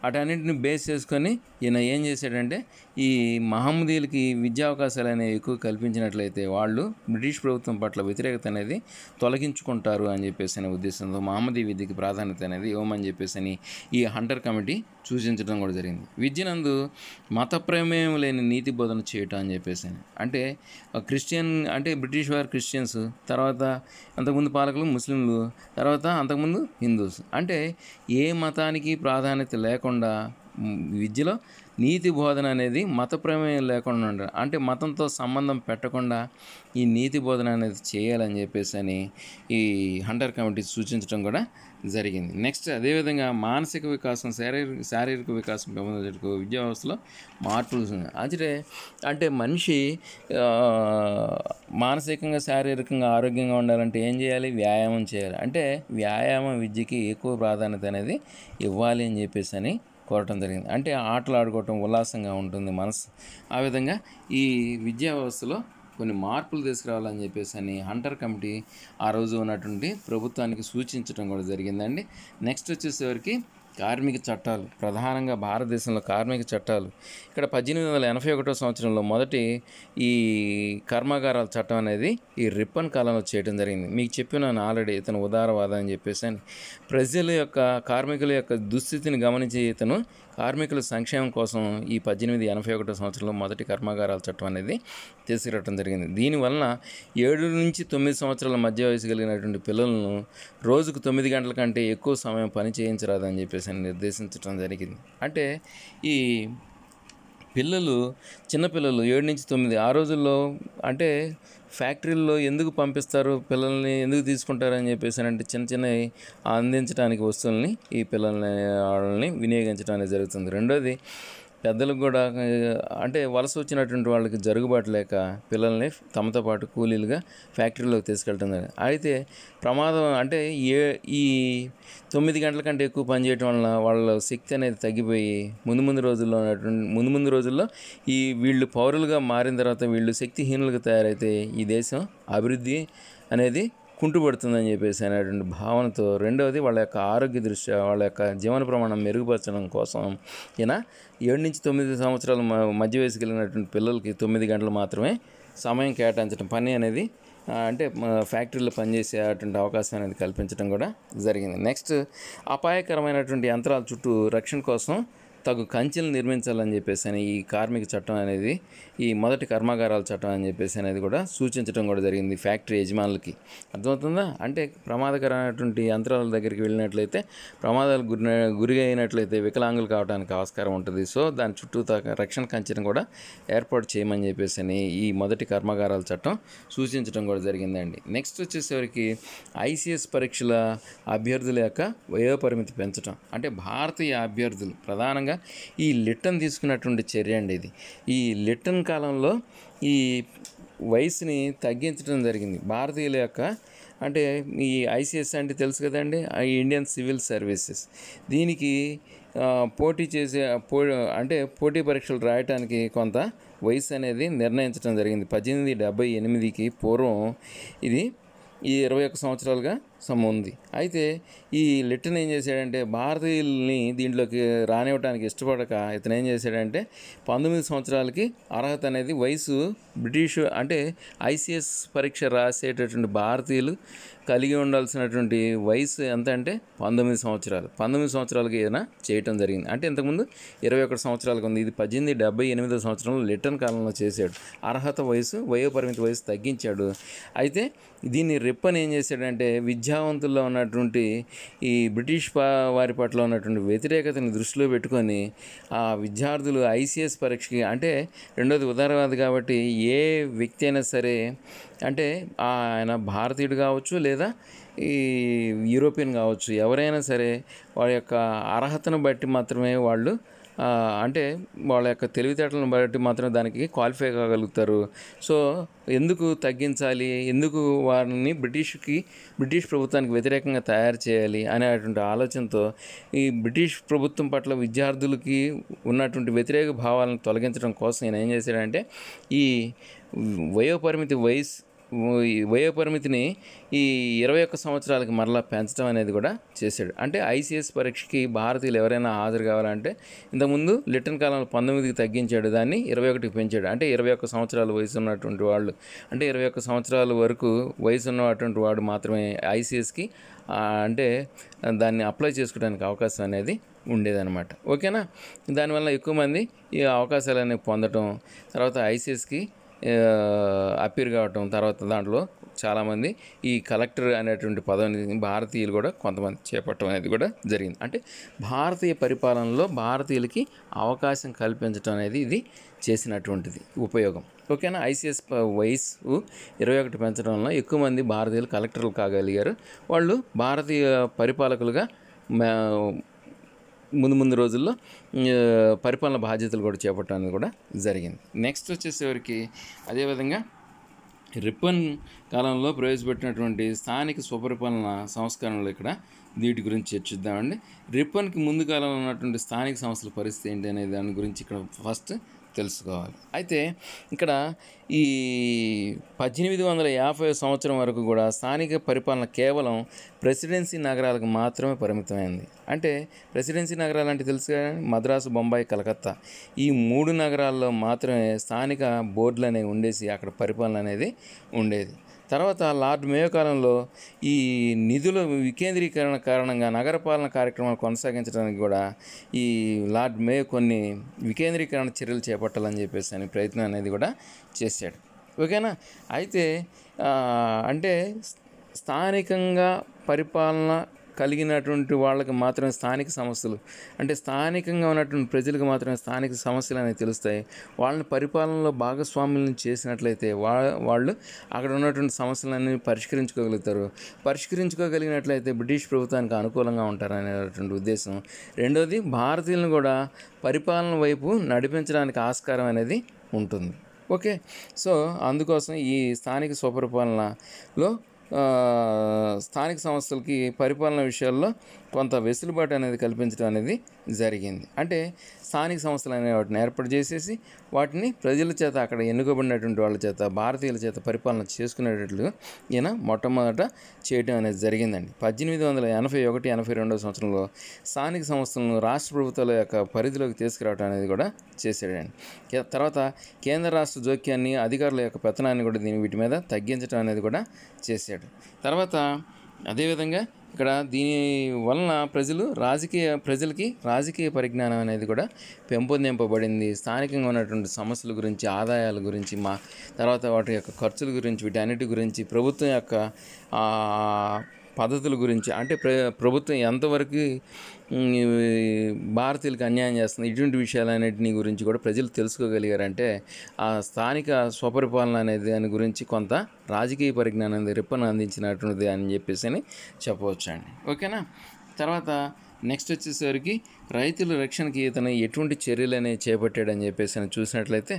Speaker 1: అటన్నింటిని బేస్ చేసుకొని ఈయన ఏం చేశాడంటే ఈ మహమ్మదీలకి విద్యా అవకాశాలు అనేవి ఎక్కువ కల్పించినట్లయితే వాళ్ళు బ్రిటిష్ ప్రభుత్వం పట్ల వ్యతిరేకత అనేది తొలగించుకుంటారు అని చెప్పేసి అనే ఉద్దేశంతో మహమ్మదీ విద్యకి ప్రాధాన్యత అనేది ఇవ్వమని చెప్పేసి అని ఈ హంటర్ కమిటీ సూచించడం కూడా జరిగింది విద్యనందు మత ప్రమేయం లేని నీతి బోధన చేయటం అని చెప్పేసి అంటే క్రిస్టియన్ అంటే బ్రిటిష్ వారు క్రిస్టియన్స్ తర్వాత అంతకుముందు పాలకులు ముస్లింలు తర్వాత అంతకుముందు హిందూస్ అంటే ఏ మతానికి ప్రాధాన్యత లేకుండా విద్యలో నీతి బోధన అనేది మత ప్రమేయం లేకుండా ఉండాలి అంటే మతంతో సంబంధం పెట్టకుండా ఈ నీతి బోధన అనేది చేయాలని చెప్పేసి అని ఈ హంటర్ కమిటీ సూచించడం కూడా జరిగింది నెక్స్ట్ అదేవిధంగా మానసిక వికాసం శారీరక శారీరక వికాసం పెంపొందించడానికి విద్యా వ్యవస్థలో మార్పులు అంటే అంటే మనిషి మానసికంగా శారీరకంగా ఆరోగ్యంగా ఉండాలంటే ఏం చేయాలి వ్యాయామం చేయాలి అంటే వ్యాయామం విద్యకి ఎక్కువ ప్రాధాన్యత అనేది ఇవ్వాలి అని చెప్పేసి అని కోరటం జరిగింది అంటే ఆటలు ఆడుకోవటం ఉల్లాసంగా ఉంటుంది మనసు ఆ విధంగా ఈ విద్యా వ్యవస్థలో కొన్ని మార్పులు తీసుకురావాలని చెప్పేసి అని హంటర్ కమిటీ ఆ రోజు ఉన్నటువంటి ప్రభుత్వానికి సూచించడం కూడా జరిగిందండి నెక్స్ట్ వచ్చేసరికి కార్మిక చట్టాలు ప్రధానంగా భారతదేశంలో కార్మిక చట్టాలు ఇక్కడ పద్దెనిమిది వందల ఎనభై ఒకటో సంవత్సరంలో మొదటి ఈ కర్మాగారాల చట్టం అనేది ఈ రిప్పన్ కాలంలో చేయడం జరిగింది మీకు చెప్పినాను ఆల్రెడీ ఇతను ఉదారవాదం అని చెప్పేసి అని ప్రజల యొక్క కార్మికుల యొక్క దుస్థితిని గమనించి ఇతను కార్మికుల సంక్షేమం కోసం ఈ పద్దెనిమిది ఎనభై ఒకటో సంవత్సరంలో మొదటి కర్మాగారాల చట్టం అనేది తీసుకురావడం జరిగింది దీనివలన ఏడు నుంచి తొమ్మిది సంవత్సరాల మధ్య వయసు కలిగినటువంటి పిల్లలను రోజుకు తొమ్మిది గంటల కంటే ఎక్కువ సమయం పని చేయించరాదని చెప్పేసి నిర్దేశించడం జరిగింది అంటే ఈ పిల్లలు చిన్నపిల్లలు ఏడు నుంచి తొమ్మిది ఆ రోజుల్లో అంటే ఫ్యాక్టరీల్లో ఎందుకు పంపిస్తారు పిల్లల్ని ఎందుకు తీసుకుంటారని చెప్పేసి అంటే చిన్న చిన్న అందించడానికి వస్తువుల్ని ఈ పిల్లల్ని వాళ్ళని వినియోగించడానికి జరుగుతుంది రెండోది పెద్దలకు కూడా అంటే వలస వచ్చినటువంటి వాళ్ళకి జరుగుబాటు లేక పిల్లల్ని తమతో పాటు కూలీలుగా ఫ్యాక్టరీలోకి తీసుకెళ్తున్నారు అయితే ప్రమాదం అంటే ఏ ఈ తొమ్మిది గంటల కంటే ఎక్కువ పనిచేయటం వలన వాళ్ళ శక్తి అనేది తగ్గిపోయి ముందు ముందు రోజుల్లో ముందు ముందు రోజుల్లో ఈ వీళ్ళు పౌరులుగా మారిన తర్వాత వీళ్ళు శక్తిహీనులుగా తయారైతే ఈ దేశం అభివృద్ధి అనేది కుంటుపడుతుందని చెప్పేసి అనేటువంటి భావనతో రెండవది వాళ్ళ యొక్క ఆరోగ్య దృష్ట్యా వాళ్ళ యొక్క జీవన ప్రమాణం మెరుగుపరచడం కోసం ఈయన ఏడు నుంచి తొమ్మిది సంవత్సరాలు మధ్య వయసు కలిగినటువంటి పిల్లలకి తొమ్మిది గంటలు మాత్రమే సమయం కేటాయించడం పని అనేది అంటే ఫ్యాక్టరీలో పనిచేసేటువంటి అవకాశం అనేది కల్పించడం కూడా జరిగింది నెక్స్ట్ అపాయకరమైనటువంటి యంత్రాల చుట్టూ రక్షణ కోసం తగు కంచెలు నిర్మించాలని చెప్పేసి అని ఈ కార్మిక చట్టం అనేది ఈ మొదటి కర్మాగారాల చట్టం అని చెప్పేసి అనేది కూడా సూచించడం కూడా జరిగింది ఫ్యాక్టరీ యజమానులకి అర్థమవుతుందా అంటే ప్రమాదకరమైనటువంటి యంత్రాల దగ్గరికి వెళ్ళినట్లయితే ప్రమాదాలు గురి గురి అయినట్లయితే వికలాంగులు కావడానికి ఆస్కారం ఉంటుంది సో దాని చుట్టూ రక్షణ కంచెను కూడా ఏర్పాటు చేయమని చెప్పేసి ఈ మొదటి కర్మాగారాల చట్టం సూచించడం కూడా జరిగిందండి నెక్స్ట్ వచ్చేసరికి ఐసీఎస్ పరీక్షల అభ్యర్థుల యొక్క వయోపరిమితి పెంచడం అంటే భారతీయ అభ్యర్థులు ప్రధానంగా ఈ లిట్టన్ తీసుకున్నటువంటి చర్య అండి ఇది ఈ లిట్టన్ కాలంలో ఈ వయసుని తగ్గించడం జరిగింది భారతీయుల యొక్క అంటే ఈ ఐసిఎస్ అంటే తెలుసు కదండి ఇండియన్ సివిల్ సర్వీసెస్ దీనికి పోటీ చేసే పో అంటే పోటీ పరీక్షలు రాయటానికి కొంత వయసు అనేది నిర్ణయించడం జరిగింది పద్దెనిమిది డెబ్బై ఎనిమిదికి పూర్వం ఇది ఈ ఇరవై ఒక్క సంవత్సరాలుగా సమ్ ఉంది అయితే ఈ లిట్టన్ ఏం చేశాడంటే భారతీయుల్ని దీంట్లోకి రానివ్వటానికి ఇష్టపడక ఇతను ఏం చేశాడంటే పంతొమ్మిది సంవత్సరాలకి అర్హత అనేది వయసు బ్రిటిషు అంటే ఐసీఎస్ పరీక్ష రాసేటటువంటి భారతీయులు కలిగి ఉండాల్సినటువంటి వయసు ఎంత అంటే పంతొమ్మిది సంవత్సరాలు పంతొమ్మిది సంవత్సరాలకి ఏదైనా చేయటం జరిగింది అంటే ఇంతకుముందు ఇరవై ఒకటి సంవత్సరాలకు ఉంది ఇది పద్దెనిమిది డెబ్బై ఎనిమిదో సంవత్సరంలో లిట్టన్ కాలంలో చేశాడు అర్హత వయసు వయోపరిమితి వయసు తగ్గించాడు అయితే దీన్ని రిప్పన్ ఏం చేశాడంటే విద్య విద్యావంతుల్లో ఉన్నటువంటి ఈ బ్రిటిష్ వారి పట్ల ఉన్నటువంటి వ్యతిరేకతను దృష్టిలో పెట్టుకొని ఆ విద్యార్థులు ఐసీఎస్ పరీక్షకి అంటే రెండోది ఉదారవాది కాబట్టి ఏ వ్యక్తి అయినా సరే అంటే ఆయన భారతీయుడు కావచ్చు లేదా ఈ యూరోపియన్ కావచ్చు ఎవరైనా సరే వారి యొక్క అర్హతను బట్టి మాత్రమే వాళ్ళు అంటే వాళ్ళ యొక్క తెలివితేటలను బట్టి మాత్రం దానికి క్వాలిఫై కాగలుగుతారు సో ఎందుకు తగ్గించాలి ఎందుకు వారిని బ్రిటిష్కి బ్రిటిష్ ప్రభుత్వానికి వ్యతిరేకంగా తయారు చేయాలి అనేటువంటి ఆలోచనతో ఈ బ్రిటిష్ ప్రభుత్వం పట్ల విద్యార్థులకి ఉన్నటువంటి వ్యతిరేక భావాలను తొలగించడం కోసం నేను ఏం చేశాడంటే ఈ వయోపరిమితి వయసు వయోపరిమితిని ఈ ఇరవై ఒక్క సంవత్సరాలకి మరలా పెంచడం అనేది కూడా చేశాడు అంటే ఐసీఎస్ పరీక్షకి భారతీయులు ఎవరైనా హాజరు కావాలంటే ఇంతకుముందు లిటన్ కాలంలో పంతొమ్మిదికి తగ్గించాడు దాన్ని ఇరవై ఒకటికి పెంచాడు అంటే ఇరవై ఒక్క సంవత్సరాల వయసు ఉన్నటువంటి వాళ్ళు అంటే ఇరవై ఒక్క సంవత్సరాల వరకు వయసు ఉన్నటువంటి వాడు మాత్రమే ఐసీఎస్కి అంటే దాన్ని అప్లై చేసుకోవడానికి అవకాశం అనేది ఉండేదన్నమాట ఓకేనా దానివల్ల ఎక్కువ మంది ఈ అనేవి పొందటం తర్వాత ఐసీఎస్కి అపీర్ కావటం తర్వాత దాంట్లో చాలామంది ఈ కలెక్టర్ అనేటువంటి పదవిని భారతీయులు కూడా కొంతమంది చేపట్టడం అనేది కూడా జరిగింది అంటే భారతీయ పరిపాలనలో భారతీయులకి అవకాశం కల్పించడం అనేది ఇది చేసినటువంటిది ఉపయోగం ఓకేనా ఐసీఎస్ వయసు ఇరవై ఒకటి పెంచడంలో ఎక్కువ మంది భారతీయులు కలెక్టర్లు కాగలిగారు వాళ్ళు భారతీయ పరిపాలకులుగా ముందు ముందు రోజుల్లో పరిపాలన బాధ్యతలు కూడా చేపట్టడానికి కూడా జరిగింది నెక్స్ట్ వచ్చేసేవరికి అదేవిధంగా రిపన్ కాలంలో ప్రవేశపెట్టినటువంటి స్థానిక స్వపరిపాలన సంస్కరణలు ఇక్కడ వీటి గురించి చర్చిద్దామండి రిపన్కి ముందు కాలంలో ఉన్నటువంటి స్థానిక సంస్థల పరిస్థితి ఏంటి అనే దాని గురించి ఇక్కడ ఫస్ట్ తెలుసుకోవాలి అయితే ఇక్కడ ఈ పద్దెనిమిది వందల యాభై సంవత్సరం వరకు కూడా స్థానిక పరిపాలన కేవలం ప్రెసిడెన్సీ నగరాలకు మాత్రమే పరిమితమైంది అంటే ప్రెసిడెన్సీ నగరాలు అంటే తెలుసు కానీ మద్రాసు బొంబాయి కలకత్తా ఈ మూడు నగరాల్లో మాత్రమే స్థానిక బోర్డులు అనేవి ఉండేసి అక్కడ పరిపాలన అనేది ఉండేది తర్వాత లార్డ్ మేయో కాలంలో ఈ నిధుల వికేంద్రీకరణ కారణంగా నగరపాలన కార్యక్రమాలు కొనసాగించడానికి కూడా ఈ లార్డ్ మేయో కొన్ని వికేంద్రీకరణ చర్యలు చేపట్టాలని చెప్పేసి అని ప్రయత్నం అనేది కూడా చేశాడు ఓకేనా అయితే అంటే స్థానికంగా పరిపాలన కలిగినటువంటి వాళ్ళకి మాత్రమే స్థానిక సమస్యలు అంటే స్థానికంగా ఉన్నటువంటి ప్రజలకు మాత్రమే స్థానిక సమస్యలు అనేవి తెలుస్తాయి వాళ్ళని పరిపాలనలో భాగస్వాములను చేసినట్లయితే వా వాళ్ళు అక్కడ ఉన్నటువంటి సమస్యలన్నీ పరిష్కరించుకోగలుగుతారు పరిష్కరించుకోగలిగినట్లయితే బ్రిటిష్ ప్రభుత్వానికి అనుకూలంగా ఉంటారనేటువంటి ఉద్దేశం రెండోది భారతీయులను కూడా పరిపాలన వైపు నడిపించడానికి ఆస్కారం అనేది ఉంటుంది ఓకే సో అందుకోసం ఈ స్థానిక స్వపరిపాలనలో స్థానిక సంస్థలకి పరిపాలన విషయాల్లో కొంత వెసులుబాటు అనేది కల్పించడం అనేది జరిగింది అంటే స్థానిక సంస్థలు అనే వాటిని ఏర్పాటు చేసేసి వాటిని ప్రజల చేత అక్కడ ఎన్నుకోబడినటువంటి వాళ్ళ చేత భారతీయుల చేత పరిపాలన చేసుకునేటట్లు ఈయన మొట్టమొదట చేయడం అనేది జరిగిందండి పద్దెనిమిది వందల ఎనభై ఒకటి ఎనభై రెండవ సంవత్సరంలో స్థానిక సంస్థలను రాష్ట్ర ప్రభుత్వాల యొక్క పరిధిలోకి తీసుకురావడం అనేది కూడా చేశాడండి తర్వాత కేంద్ర రాష్ట్ర జోక్యాన్ని అధికారుల యొక్క పెత్తనాన్ని కూడా దీని వీటి మీద తగ్గించడం అనేది కూడా చేశాడు తర్వాత అదేవిధంగా ఇక్కడ దీని వలన ప్రజలు రాజకీయ ప్రజలకి రాజకీయ పరిజ్ఞానం అనేది కూడా పెంపొందింపబడింది స్థానికంగా ఉన్నటువంటి సమస్యల గురించి ఆదాయాల గురించి మా తర్వాత వాటి యొక్క ఖర్చుల గురించి వీటన్నిటి గురించి ప్రభుత్వం యొక్క పద్ధతుల గురించి అంటే ప్ర ప్రభుత్వం ఎంతవరకు భారతీయులకు అన్యాయం చేస్తుంది ఇటువంటి విషయాలన్నింటినీ గురించి కూడా ప్రజలు తెలుసుకోగలిగారంటే ఆ స్థానిక స్వపరిపాలన అనేది దాని గురించి కొంత రాజకీయ పరిజ్ఞానం రెప్పను అందించినటువంటిది అని చెప్పేసి అని చెప్పవచ్చు అండి ఓకేనా తర్వాత నెక్స్ట్ వచ్చేసరికి రైతుల రక్షణకి ఇతను ఎటువంటి చర్యలు అనేవి చేపట్టాడని చెప్పేసి చూసినట్లయితే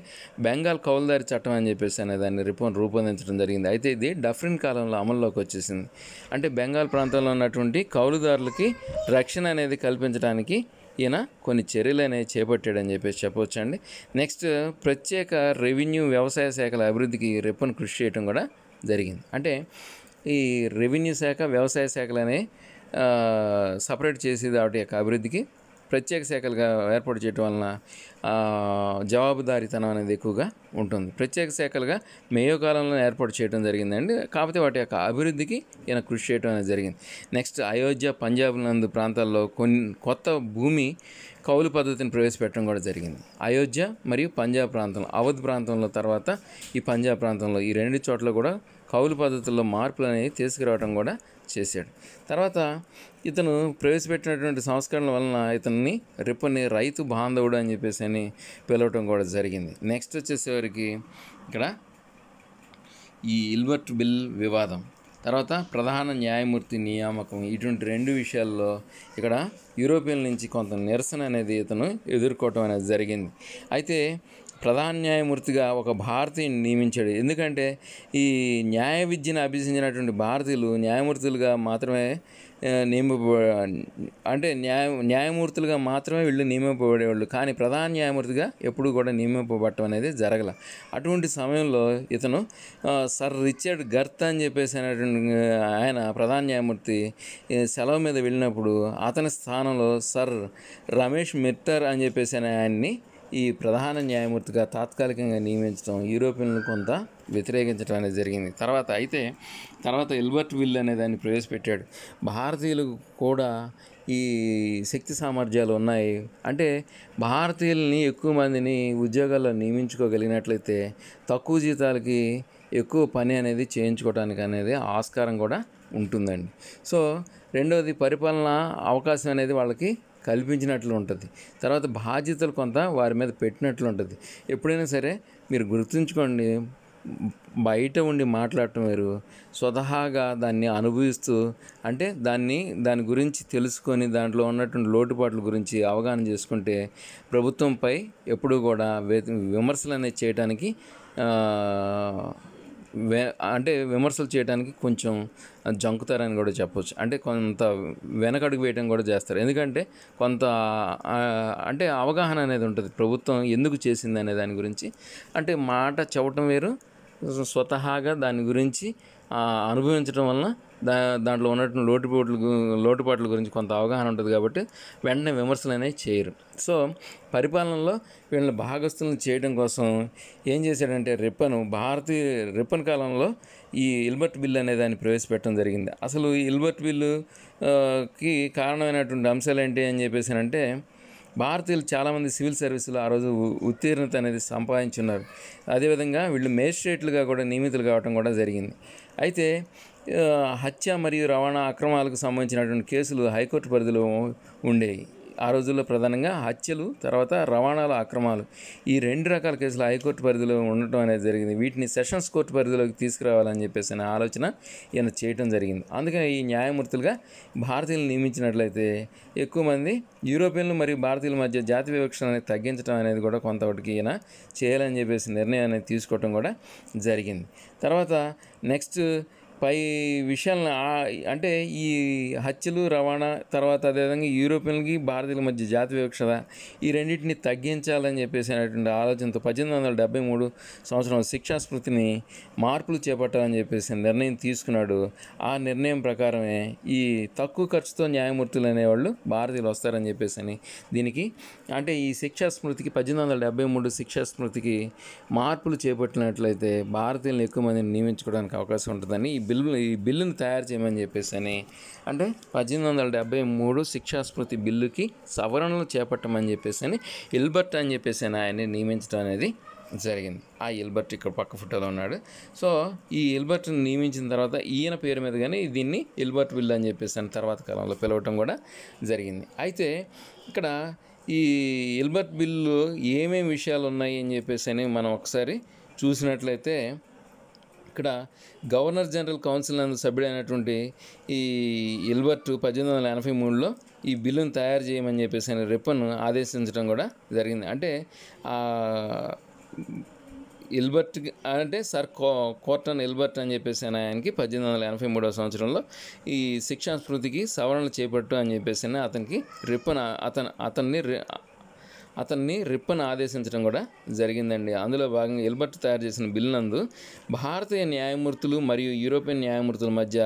Speaker 1: బెంగాల్ కౌలుదారి చట్టం అని చెప్పేసి అనే దాన్ని రిపోన్ రూపొందించడం జరిగింది అయితే ఇది డఫ్రిన్ కాలంలో అమల్లోకి వచ్చేసింది అంటే బెంగాల్ ప్రాంతంలో ఉన్నటువంటి కౌలుదారులకి రక్షణ అనేది కల్పించడానికి ఈయన కొన్ని చర్యలు అనేవి చేపట్టాడని చెప్పేసి చెప్పవచ్చండి నెక్స్ట్ ప్రత్యేక రెవెన్యూ వ్యవసాయ శాఖల అభివృద్ధికి రెప్పను కృషి చేయడం కూడా జరిగింది అంటే ఈ రెవెన్యూ శాఖ వ్యవసాయ శాఖలు అనేవి సపరేట్ చేసి వాటి యొక్క అభివృద్ధికి ప్రత్యేక శాఖలుగా ఏర్పాటు చేయటం వలన జవాబుదారీతనం అనేది ఎక్కువగా ఉంటుంది ప్రత్యేక శాఖలుగా మేయో కాలంలో ఏర్పాటు చేయడం జరిగిందండి కాకపోతే వాటి యొక్క అభివృద్ధికి ఈయన కృషి చేయడం అనేది జరిగింది నెక్స్ట్ అయోధ్య పంజాబ్ నందు ప్రాంతాల్లో కొన్ని కొత్త భూమి కౌలు పద్ధతిని ప్రవేశపెట్టడం కూడా జరిగింది అయోధ్య మరియు పంజాబ్ ప్రాంతంలో అవధ్ ప్రాంతంలో తర్వాత ఈ పంజాబ్ ప్రాంతంలో ఈ రెండు చోట్ల కూడా కౌలు పద్ధతుల్లో మార్పులు అనేవి తీసుకురావడం కూడా చేశాడు తర్వాత ఇతను ప్రవేశపెట్టినటువంటి సంస్కరణల వలన ఇతన్ని రిపని రైతు బాంధవుడు అని చెప్పేసి అని పిలవటం కూడా జరిగింది నెక్స్ట్ వచ్చేసేవరికి ఇక్కడ ఈ ఇల్బర్ట్ బిల్ వివాదం తర్వాత ప్రధాన న్యాయమూర్తి నియామకం ఇటువంటి రెండు విషయాల్లో ఇక్కడ యూరోపియన్ నుంచి కొంత నిరసన అనేది ఇతను ఎదుర్కోవటం అనేది జరిగింది అయితే ప్రధాన న్యాయమూర్తిగా ఒక భారతీయుని నియమించాడు ఎందుకంటే ఈ న్యాయ విద్యను అభ్యసించినటువంటి భారతీయులు న్యాయమూర్తులుగా మాత్రమే నియమ అంటే న్యాయ న్యాయమూర్తులుగా మాత్రమే వీళ్ళు నియమింపబడేవాళ్ళు కానీ ప్రధాన న్యాయమూర్తిగా ఎప్పుడు కూడా నియమింపబడటం అనేది జరగల అటువంటి సమయంలో ఇతను సర్ రిచర్డ్ గర్త్ అని చెప్పేసి ఆయన ప్రధాన న్యాయమూర్తి సెలవు మీద వెళ్ళినప్పుడు అతని స్థానంలో సర్ రమేష్ మిట్టర్ అని చెప్పేసి ఆయన్ని ఈ ప్రధాన న్యాయమూర్తిగా తాత్కాలికంగా నియమించడం యూరోపియన్లు కొంత వ్యతిరేకించడం అనేది జరిగింది తర్వాత అయితే తర్వాత ఎల్బర్ట్ విల్ అనే దాన్ని ప్రవేశపెట్టాడు భారతీయులు కూడా ఈ శక్తి సామర్థ్యాలు ఉన్నాయి అంటే భారతీయుల్ని ఎక్కువ మందిని ఉద్యోగాల్లో నియమించుకోగలిగినట్లయితే తక్కువ జీతాలకి ఎక్కువ పని అనేది చేయించుకోవడానికి అనేది ఆస్కారం కూడా ఉంటుందండి సో రెండవది పరిపాలన అవకాశం అనేది వాళ్ళకి కల్పించినట్లు ఉంటుంది తర్వాత బాధ్యతలు కొంత వారి మీద పెట్టినట్లు ఉంటుంది ఎప్పుడైనా సరే మీరు గుర్తుంచుకోండి బయట ఉండి మాట్లాడటం వేరు స్వతహాగా దాన్ని అనుభవిస్తూ అంటే దాన్ని దాని గురించి తెలుసుకొని దాంట్లో ఉన్నటువంటి లోటుపాట్ల గురించి అవగాహన చేసుకుంటే ప్రభుత్వంపై ఎప్పుడూ కూడా విమర్శలు అనేది చేయడానికి అంటే విమర్శలు చేయడానికి కొంచెం జంకుతారని కూడా చెప్పొచ్చు అంటే కొంత వెనకడుగు వేయడం కూడా చేస్తారు ఎందుకంటే కొంత అంటే అవగాహన అనేది ఉంటుంది ప్రభుత్వం ఎందుకు చేసింది అనే దాని గురించి అంటే మాట చెప్పటం వేరు స్వతహాగా దాని గురించి అనుభవించడం వలన దా దాంట్లో ఉన్నటువంటి లోటుపోట్ల లోటుపాట్ల గురించి కొంత అవగాహన ఉంటుంది కాబట్టి వెంటనే విమర్శలు అనేవి చేయరు సో పరిపాలనలో వీళ్ళని భాగస్థులను చేయడం కోసం ఏం చేశాడంటే రిప్పను భారతీయ రిప్పన్ కాలంలో ఈ ఇల్బర్ట్ బిల్ అనే దాన్ని ప్రవేశపెట్టడం జరిగింది అసలు ఈ ఇల్బర్ట్ బిల్లుకి కారణమైనటువంటి అంశాలు ఏంటి అని చెప్పేసి అంటే భారతీయులు చాలామంది సివిల్ సర్వీసులో ఆ రోజు ఉత్తీర్ణత అనేది సంపాదించున్నారు అదేవిధంగా వీళ్ళు మేజిస్ట్రేట్లుగా కూడా నియమితులు కావడం కూడా జరిగింది అయితే హత్య మరియు రవాణా అక్రమాలకు సంబంధించినటువంటి కేసులు హైకోర్టు పరిధిలో ఉండేవి ఆ రోజుల్లో ప్రధానంగా హత్యలు తర్వాత రవాణాల అక్రమాలు ఈ రెండు రకాల కేసులు హైకోర్టు పరిధిలో ఉండటం అనేది జరిగింది వీటిని సెషన్స్ కోర్టు పరిధిలోకి తీసుకురావాలని చెప్పేసి అనే ఆలోచన ఈయన చేయటం జరిగింది అందుకని ఈ న్యాయమూర్తులుగా భారతీయులు నియమించినట్లయితే ఎక్కువ మంది యూరోపియన్లు మరియు భారతీయుల మధ్య జాతి వివక్షణ అనేది తగ్గించడం అనేది కూడా కొంతవరకు ఈయన చేయాలని చెప్పేసి నిర్ణయం అనేది తీసుకోవటం కూడా జరిగింది తర్వాత నెక్స్ట్ పై విషయాలను అంటే ఈ హత్యలు రవాణా తర్వాత అదేవిధంగా యూరోపియన్లకి భారతీయుల మధ్య జాతి వివక్ష ఈ రెండింటిని తగ్గించాలని చెప్పేసి అనేటువంటి ఆలోచనతో పద్దెనిమిది వందల డెబ్బై మూడు సంవత్సరం శిక్షా స్మృతిని మార్పులు చేపట్టాలని చెప్పేసి నిర్ణయం తీసుకున్నాడు ఆ నిర్ణయం ప్రకారమే ఈ తక్కువ ఖర్చుతో న్యాయమూర్తులు అనేవాళ్ళు భారతీయులు వస్తారని చెప్పేసి అని దీనికి అంటే ఈ శిక్షా స్మృతికి పద్దెనిమిది వందల డెబ్బై మూడు శిక్షా స్మృతికి మార్పులు చేపట్టినట్లయితే భారతీయులను ఎక్కువ మందిని నియమించుకోవడానికి అవకాశం ఉంటుందని ఈ బిల్లు ఈ బిల్లును తయారు చేయమని చెప్పేసి అని అంటే పద్దెనిమిది వందల డెబ్బై మూడు శిక్షాస్మృతి బిల్లుకి సవరణలు చేపట్టమని చెప్పేసి అని ఇల్బర్ట్ అని చెప్పేసి అని ఆయన్ని నియమించడం అనేది జరిగింది ఆ ఇల్బర్ట్ ఇక్కడ పక్క ఫోటోలో ఉన్నాడు సో ఈ ఇల్బర్ట్ని నియమించిన తర్వాత ఈయన పేరు మీద కానీ దీన్ని ఇల్బర్ట్ బిల్ అని చెప్పేసి అని తర్వాత కాలంలో పిలవటం కూడా జరిగింది అయితే ఇక్కడ ఈ ఇల్బర్ట్ బిల్లు ఏమేమి విషయాలు ఉన్నాయి అని చెప్పేసి అని మనం ఒకసారి చూసినట్లయితే ఇక్కడ గవర్నర్ జనరల్ కౌన్సిల్ సభ్యుడైనటువంటి ఈ ఇల్బర్ట్ పద్దెనిమిది వందల ఎనభై మూడులో ఈ బిల్లును తయారు చేయమని చెప్పేసి ఆయన రిప్పన్ను ఆదేశించడం కూడా జరిగింది అంటే ఇల్బర్ట్ అంటే సర్ కో కోర్టన్ ఇల్బర్ట్ అని చెప్పేసి ఆయనకి పద్దెనిమిది వందల ఎనభై మూడవ సంవత్సరంలో ఈ శిక్షా స్మృతికి సవరణలు చేపట్టు అని చెప్పేసి అతనికి రిప్పన్ అతను అతన్ని అతన్ని రిప్పన్ ఆదేశించడం కూడా జరిగిందండి అందులో భాగంగా ఎల్బర్ట్ తయారు చేసిన బిల్లునందు నందు భారతీయ న్యాయమూర్తులు మరియు యూరోపియన్ న్యాయమూర్తుల మధ్య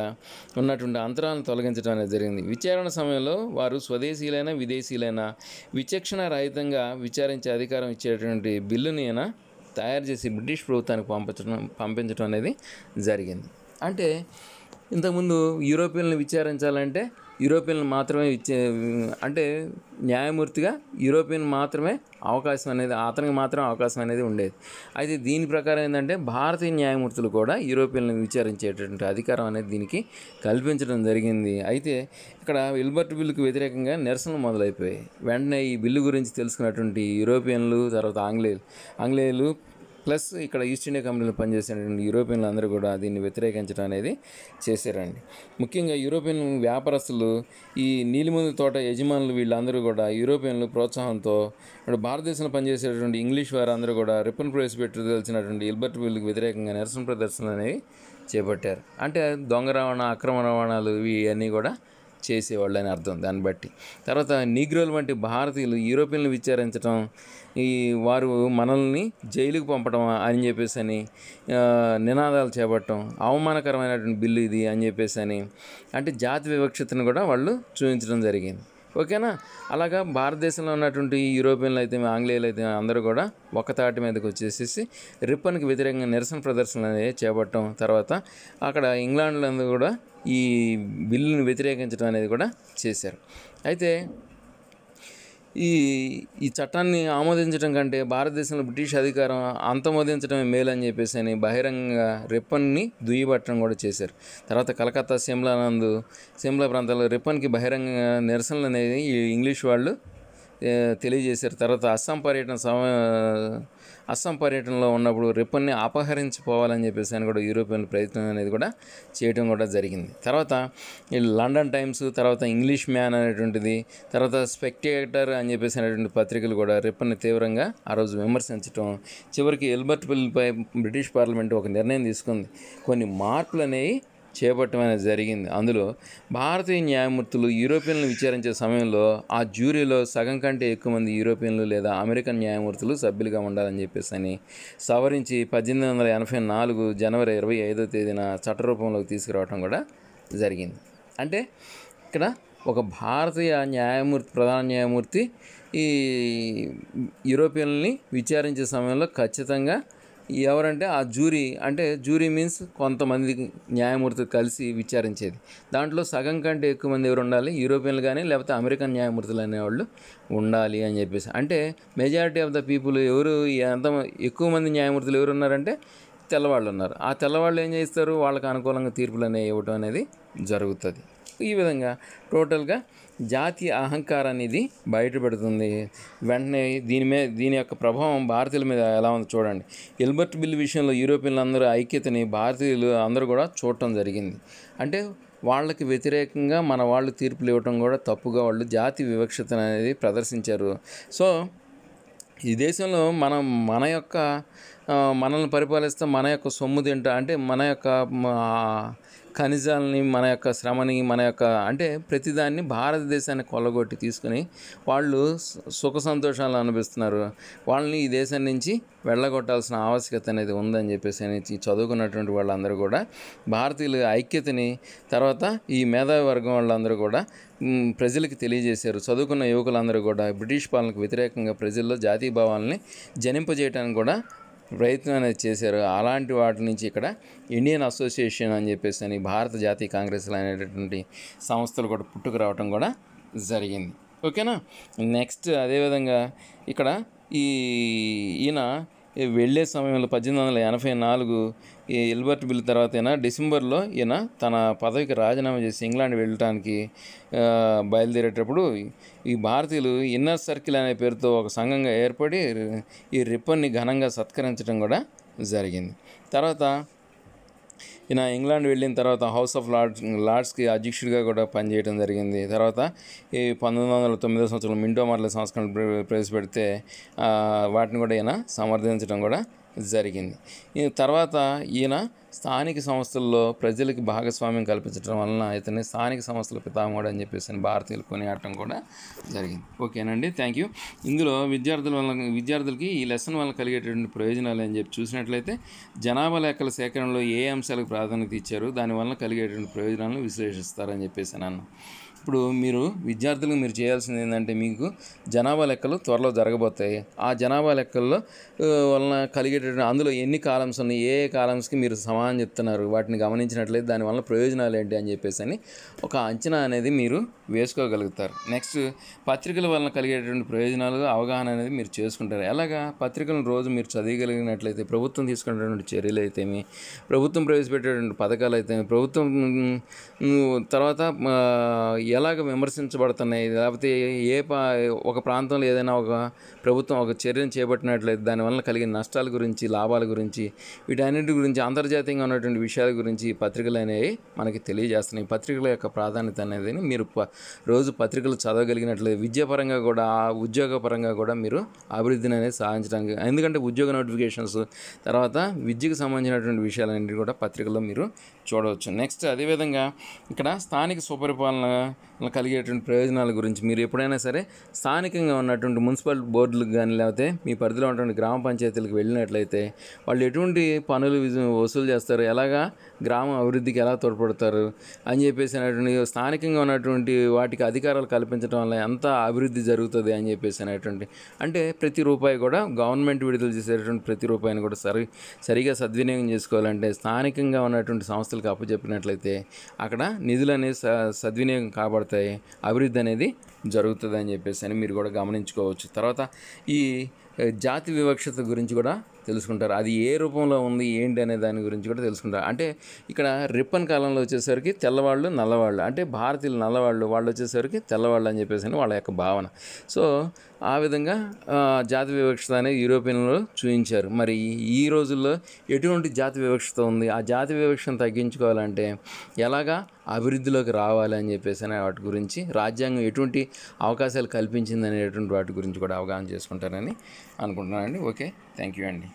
Speaker 1: ఉన్నటువంటి అంతరాలను తొలగించడం అనేది జరిగింది విచారణ సమయంలో వారు స్వదేశీయులైన విదేశీయులైన విచక్షణ రహితంగా విచారించే అధికారం ఇచ్చేటువంటి బిల్లుని అయినా తయారు చేసి బ్రిటిష్ ప్రభుత్వానికి పంపించడం పంపించడం అనేది జరిగింది అంటే ఇంతకుముందు యూరోపియన్లు విచారించాలంటే యూరోపియన్లు మాత్రమే ఇచ్చే అంటే న్యాయమూర్తిగా యూరోపియన్ మాత్రమే అవకాశం అనేది అతనికి మాత్రం అవకాశం అనేది ఉండేది అయితే దీని ప్రకారం ఏంటంటే భారతీయ న్యాయమూర్తులు కూడా యూరోపియన్లను విచారించేటటువంటి అధికారం అనేది దీనికి కల్పించడం జరిగింది అయితే ఇక్కడ విల్బర్ట్ బిల్లుకు వ్యతిరేకంగా నిరసనలు మొదలైపోయాయి వెంటనే ఈ బిల్లు గురించి తెలుసుకున్నటువంటి యూరోపియన్లు తర్వాత ఆంగ్లేయులు ఆంగ్లేయులు ప్లస్ ఇక్కడ ఈస్ట్ ఇండియా కంపెనీలో పనిచేసేటువంటి యూరోపియన్లు అందరూ కూడా దీన్ని వ్యతిరేకించడం అనేది చేశారండి ముఖ్యంగా యూరోపియన్ వ్యాపారస్తులు ఈ నీలిమందు తోట యజమానులు వీళ్ళందరూ కూడా యూరోపియన్లు ప్రోత్సాహంతో భారతదేశంలో పనిచేసేటువంటి ఇంగ్లీష్ వారందరూ కూడా రిపన్ ప్రవేశపెట్టదలిచినటువంటి ఇల్బర్ట్ వీళ్ళకి వ్యతిరేకంగా నిరసన ప్రదర్శనలు అనేవి చేపట్టారు అంటే దొంగ రవాణా అక్రమ రవాణాలు ఇవి అన్నీ కూడా చేసేవాళ్ళు అని అర్థం దాన్ని బట్టి తర్వాత నీగ్రోలు వంటి భారతీయులు యూరోపియన్లు విచారించడం ఈ వారు మనల్ని జైలుకు పంపడం అని చెప్పేసి అని నినాదాలు చేపట్టడం అవమానకరమైనటువంటి బిల్లు ఇది అని చెప్పేసి అని అంటే జాతి వివక్షతను కూడా వాళ్ళు చూపించడం జరిగింది ఓకేనా అలాగా భారతదేశంలో ఉన్నటువంటి యూరోపియన్లు అయితే ఆంగ్లేయులు అయితే అందరూ కూడా తాటి మీదకి వచ్చేసేసి రిప్పన్కి వ్యతిరేకంగా నిరసన ప్రదర్శనలు అనేవి చేపట్టడం తర్వాత అక్కడ ఇంగ్లాండ్లో కూడా ఈ బిల్లును వ్యతిరేకించడం అనేది కూడా చేశారు అయితే ఈ ఈ చట్టాన్ని ఆమోదించడం కంటే భారతదేశంలో బ్రిటిష్ అధికారం అంతమోదించడమే మేలు అని చెప్పేసి అని బహిరంగంగా రిప్పన్ని దుయ్యబట్టడం కూడా చేశారు తర్వాత కలకత్తా సిమ్లా నందు సిమ్లా ప్రాంతాల్లో రిప్పన్కి బహిరంగ నిరసనలు అనేది ఇంగ్లీష్ వాళ్ళు తెలియజేశారు తర్వాత అస్సాం పర్యటన సమయ అస్సాం పర్యటనలో ఉన్నప్పుడు రిపన్ని అపహరించుకోవాలని చెప్పేసి అని కూడా యూరోపియన్ ప్రయత్నం అనేది కూడా చేయడం కూడా జరిగింది తర్వాత ఈ లండన్ టైమ్స్ తర్వాత ఇంగ్లీష్ మ్యాన్ అనేటువంటిది తర్వాత స్పెక్టేటర్ అని చెప్పేసి అనేటువంటి పత్రికలు కూడా రిపన్ని తీవ్రంగా ఆ రోజు విమర్శించడం చివరికి ఎల్బర్ట్ పై బ్రిటిష్ పార్లమెంట్ ఒక నిర్ణయం తీసుకుంది కొన్ని మార్పులు అనేవి చేపట్టడం జరిగింది అందులో భారతీయ న్యాయమూర్తులు యూరోపియన్లు విచారించే సమయంలో ఆ జ్యూరీలో సగం కంటే ఎక్కువ మంది యూరోపియన్లు లేదా అమెరికన్ న్యాయమూర్తులు సభ్యులుగా ఉండాలని చెప్పేసి అని సవరించి పద్దెనిమిది వందల ఎనభై నాలుగు జనవరి ఇరవై ఐదో తేదీన చట్టరూపంలోకి తీసుకురావడం కూడా జరిగింది అంటే ఇక్కడ ఒక భారతీయ న్యాయమూర్తి ప్రధాన న్యాయమూర్తి ఈ యూరోపియన్ని విచారించే సమయంలో ఖచ్చితంగా ఎవరంటే ఆ జ్యూరీ అంటే జూరీ మీన్స్ కొంతమంది న్యాయమూర్తి కలిసి విచారించేది దాంట్లో సగం కంటే ఎక్కువ మంది ఎవరు ఉండాలి యూరోపియన్లు కానీ లేకపోతే అమెరికన్ న్యాయమూర్తులు అనేవాళ్ళు ఉండాలి అని చెప్పేసి అంటే మెజారిటీ ఆఫ్ ద పీపుల్ ఎవరు ఎంత ఎక్కువ మంది న్యాయమూర్తులు ఎవరు ఉన్నారంటే తెల్లవాళ్ళు ఉన్నారు ఆ తెల్లవాళ్ళు ఏం చేస్తారు వాళ్ళకు అనుకూలంగా తీర్పులు అనేవి ఇవ్వటం అనేది జరుగుతుంది ఈ విధంగా టోటల్గా జాతీయ అహంకారం అనేది బయటపెడుతుంది వెంటనే దీని మీద దీని యొక్క ప్రభావం భారతీయుల మీద ఎలా ఉంది చూడండి ఎల్బర్ట్ బిల్ విషయంలో యూరోపియన్లందరూ ఐక్యతని భారతీయులు అందరూ కూడా చూడటం జరిగింది అంటే వాళ్ళకి వ్యతిరేకంగా మన వాళ్ళు తీర్పులు ఇవ్వటం కూడా తప్పుగా వాళ్ళు జాతి వివక్షత అనేది ప్రదర్శించారు సో ఈ దేశంలో మనం మన యొక్క మనల్ని పరిపాలిస్తే మన యొక్క సొమ్ము తింటా అంటే మన యొక్క ఖనిజాలని మన యొక్క శ్రమని మన యొక్క అంటే ప్రతిదాన్ని భారతదేశాన్ని కొల్లగొట్టి తీసుకుని వాళ్ళు సుఖ సంతోషాలు అనిపిస్తున్నారు వాళ్ళని ఈ దేశం నుంచి వెళ్ళగొట్టాల్సిన ఆవశ్యకత అనేది ఉందని చెప్పేసి అని చదువుకున్నటువంటి వాళ్ళందరూ కూడా భారతీయుల ఐక్యతని తర్వాత ఈ మేధావి వర్గం వాళ్ళందరూ కూడా ప్రజలకు తెలియజేశారు చదువుకున్న యువకులందరూ కూడా బ్రిటిష్ పాలనకు వ్యతిరేకంగా ప్రజల్లో జాతీయ భావాలని జనింపజేయడానికి కూడా ప్రయత్నం అనేది చేశారు అలాంటి వాటి నుంచి ఇక్కడ ఇండియన్ అసోసియేషన్ అని చెప్పేసి అని భారత జాతీయ కాంగ్రెస్లు అనేటటువంటి సంస్థలు కూడా పుట్టుకు రావటం కూడా జరిగింది ఓకేనా నెక్స్ట్ అదేవిధంగా ఇక్కడ ఈ ఈయన వెళ్ళే సమయంలో పద్దెనిమిది వందల ఎనభై నాలుగు ఈ ఎల్బర్ట్ బిల్ తర్వాత ఈయన డిసెంబర్లో ఈయన తన పదవికి రాజీనామా చేసి ఇంగ్లాండ్ వెళ్ళటానికి బయలుదేరేటప్పుడు ఈ భారతీయులు ఇన్నర్ సర్కిల్ అనే పేరుతో ఒక సంఘంగా ఏర్పడి ఈ రిప్పర్ని ఘనంగా సత్కరించడం కూడా జరిగింది తర్వాత ఈయన ఇంగ్లాండ్ వెళ్ళిన తర్వాత హౌస్ ఆఫ్ లార్డ్స్ లార్డ్స్కి అధ్యక్షుడిగా కూడా పనిచేయడం జరిగింది తర్వాత ఈ పంతొమ్మిది వందల తొమ్మిదో సంవత్సరంలో మింటో మార్ల సంస్కరణ ప్రవేశపెడితే వాటిని కూడా ఈయన సమర్థించడం కూడా జరిగింది తర్వాత ఈయన స్థానిక సంస్థల్లో ప్రజలకు భాగస్వామ్యం కల్పించడం వలన ఇతన్ని స్థానిక సంస్థల పితామహుడు అని చెప్పేసి భారతీయులు కొనియాడటం కూడా జరిగింది ఓకేనండి థ్యాంక్ యూ ఇందులో విద్యార్థుల వల్ల విద్యార్థులకి ఈ లెసన్ వల్ల కలిగేటటువంటి ప్రయోజనాలు అని చెప్పి చూసినట్లయితే జనాభా లెక్కల సేకరణలో ఏ అంశాలకు ప్రాధాన్యత ఇచ్చారు దానివల్ల కలిగేటువంటి ప్రయోజనాలను విశ్లేషిస్తారని చెప్పేసి అన్నాను ఇప్పుడు మీరు విద్యార్థులకు మీరు చేయాల్సింది ఏంటంటే మీకు జనాభా లెక్కలు త్వరలో జరగబోతాయి ఆ జనాభా లెక్కల్లో వలన కలిగేటటువంటి అందులో ఎన్ని కాలమ్స్ ఉన్నాయి ఏ కాలమ్స్కి మీరు సమానం చెప్తున్నారు వాటిని గమనించినట్లయితే దానివల్ల ప్రయోజనాలు ఏంటి అని చెప్పేసి అని ఒక అంచనా అనేది మీరు వేసుకోగలుగుతారు నెక్స్ట్ పత్రికల వలన కలిగేటటువంటి ప్రయోజనాలు అవగాహన అనేది మీరు చేసుకుంటారు ఎలాగా పత్రికలను రోజు మీరు చదివగలిగినట్లయితే ప్రభుత్వం తీసుకునేటువంటి చర్యలు అయితేమి ప్రభుత్వం ప్రవేశపెట్టేటువంటి పథకాలు అయితే ప్రభుత్వం తర్వాత ఎలాగ విమర్శించబడుతున్నాయి లేకపోతే ఏ ఒక ప్రాంతంలో ఏదైనా ఒక ప్రభుత్వం ఒక చర్యను చేపట్టినట్లయితే దానివల్ల కలిగిన నష్టాల గురించి లాభాల గురించి వీటన్నిటి గురించి అంతర్జాతీయంగా ఉన్నటువంటి విషయాల గురించి పత్రికలు అనేవి మనకి తెలియజేస్తున్నాయి పత్రికల యొక్క ప్రాధాన్యత అనేది మీరు ప రోజు పత్రికలు చదవగలిగినట్లయితే విద్యాపరంగా కూడా ఉద్యోగపరంగా కూడా మీరు అభివృద్ధిని అనేది సాధించడానికి ఎందుకంటే ఉద్యోగ నోటిఫికేషన్స్ తర్వాత విద్యకు సంబంధించినటువంటి విషయాలన్నింటినీ కూడా పత్రికల్లో మీరు చూడవచ్చు నెక్స్ట్ అదేవిధంగా ఇక్కడ స్థానిక స్వపరిపాలన కలిగేటువంటి ప్రయోజనాల గురించి మీరు ఎప్పుడైనా సరే స్థానికంగా ఉన్నటువంటి మున్సిపల్ బోర్డులకు కానీ లేకపోతే మీ పరిధిలో ఉన్నటువంటి గ్రామ పంచాయతీలకు వెళ్ళినట్లయితే వాళ్ళు ఎటువంటి పనులు వసూలు చేస్తారు ఎలాగా గ్రామ అభివృద్ధికి ఎలా తోడ్పడతారు అని చెప్పేసి అనేటువంటి స్థానికంగా ఉన్నటువంటి వాటికి అధికారాలు కల్పించడం వల్ల ఎంత అభివృద్ధి జరుగుతుంది అని చెప్పేసి అనేటువంటి అంటే ప్రతి రూపాయి కూడా గవర్నమెంట్ విడుదల చేసేటువంటి ప్రతి రూపాయిని కూడా సరి సరిగా సద్వినియోగం చేసుకోవాలంటే స్థానికంగా ఉన్నటువంటి సంస్థలు సంస్థలకు అప్పచెప్పినట్లయితే అక్కడ నిధులు స సద్వినియోగం కాబడతాయి అభివృద్ధి అనేది జరుగుతుంది అని చెప్పేసి అని మీరు కూడా గమనించుకోవచ్చు తర్వాత ఈ జాతి వివక్షత గురించి కూడా తెలుసుకుంటారు అది ఏ రూపంలో ఉంది ఏంటి అనే దాని గురించి కూడా తెలుసుకుంటారు అంటే ఇక్కడ రిప్పన్ కాలంలో వచ్చేసరికి తెల్లవాళ్ళు నల్లవాళ్ళు అంటే భారతీయులు నల్లవాళ్ళు వాళ్ళు వచ్చేసరికి తెల్లవాళ్ళు అని చెప్పేసి వాళ్ళ యొక్క భావన సో ఆ విధంగా జాతి వివక్షత అనేది యూరోపియన్లు చూపించారు మరి ఈ రోజుల్లో ఎటువంటి జాతి వివక్షత ఉంది ఆ జాతి వివక్షను తగ్గించుకోవాలంటే ఎలాగా అభివృద్ధిలోకి రావాలి అని చెప్పేసి అనే వాటి గురించి రాజ్యాంగం ఎటువంటి అవకాశాలు కల్పించింది అనేటువంటి వాటి గురించి కూడా అవగాహన చేసుకుంటారని అనుకుంటున్నానండి ఓకే థ్యాంక్ యూ అండి